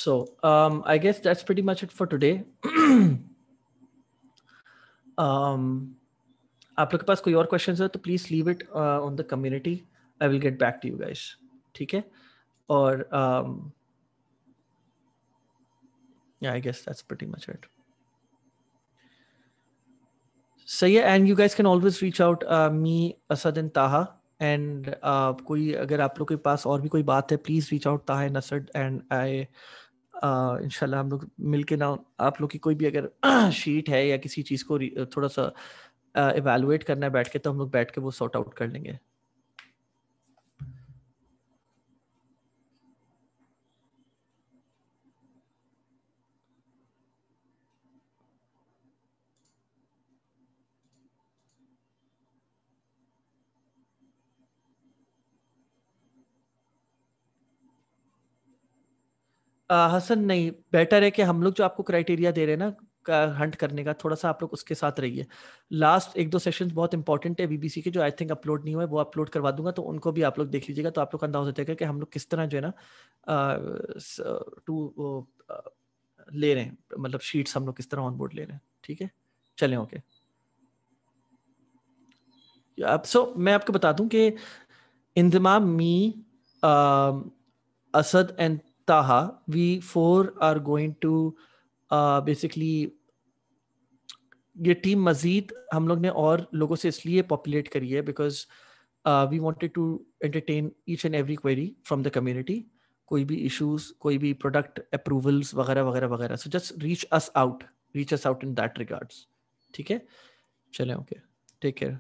So um, I guess that's pretty much it for today. um, आप लोग के पास कोई और क्वेश्चन है तो please leave it on the community I will get back to you guys ठीक है और yeah i guess that's pretty much it so yeah and you guys can always reach out uh, me asad and taha and uh, कोई अगर आप लोग के पास और भी कोई बात है please reach out Taha and Asad and I इनशाला हम लोग मिल के ना आप लोग की कोई भी अगर शीट है या किसी चीज़ को थोड़ा सा इवेलुएट करना है बैठ के तो हम लोग बैठ के वो सॉर्ट आउट कर लेंगे हसन नहीं बेटर है कि हम लोग जो आपको क्राइटेरिया दे रहे हैं ना हंट करने का थोड़ा सा आप लोग उसके साथ रहिए लास्ट एक दो सेशंस बहुत इंपॉर्टेंट है बीबीसी के जो आई थिंक अपलोड नहीं हुए वो अपलोड करवा दूंगा तो उनको भी आप लोग देख लीजिएगा तो आप लोग अंदाज़ हो जाएगा कि हम लोग किस तरह जो है ना टू ले रहे हैं मतलब शीट्स हम लोग किस तरह ऑनबोर्ड ले रहे हैं ठीक है चलें ओके अब सो मैं आपको बता दूं कि इंदमा me Asad and Taha, we four are going to uh, basically ये टीम मजीद हम लोग ने और लोगों से इसलिए पॉपुलेट करी है because we wanted to entertain each and every query from the community कोई भी इशूज कोई भी प्रोडक्ट अप्रूवल्स वगैरह वगैरह वगैरह so just reach us out reach us out in that regards ठीक है चलें ओके टेक केयर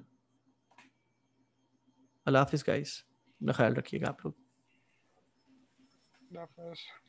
अल्लाह हाफिज़ गाइस अपना ख्याल रखिएगा आप लोग Nothing. of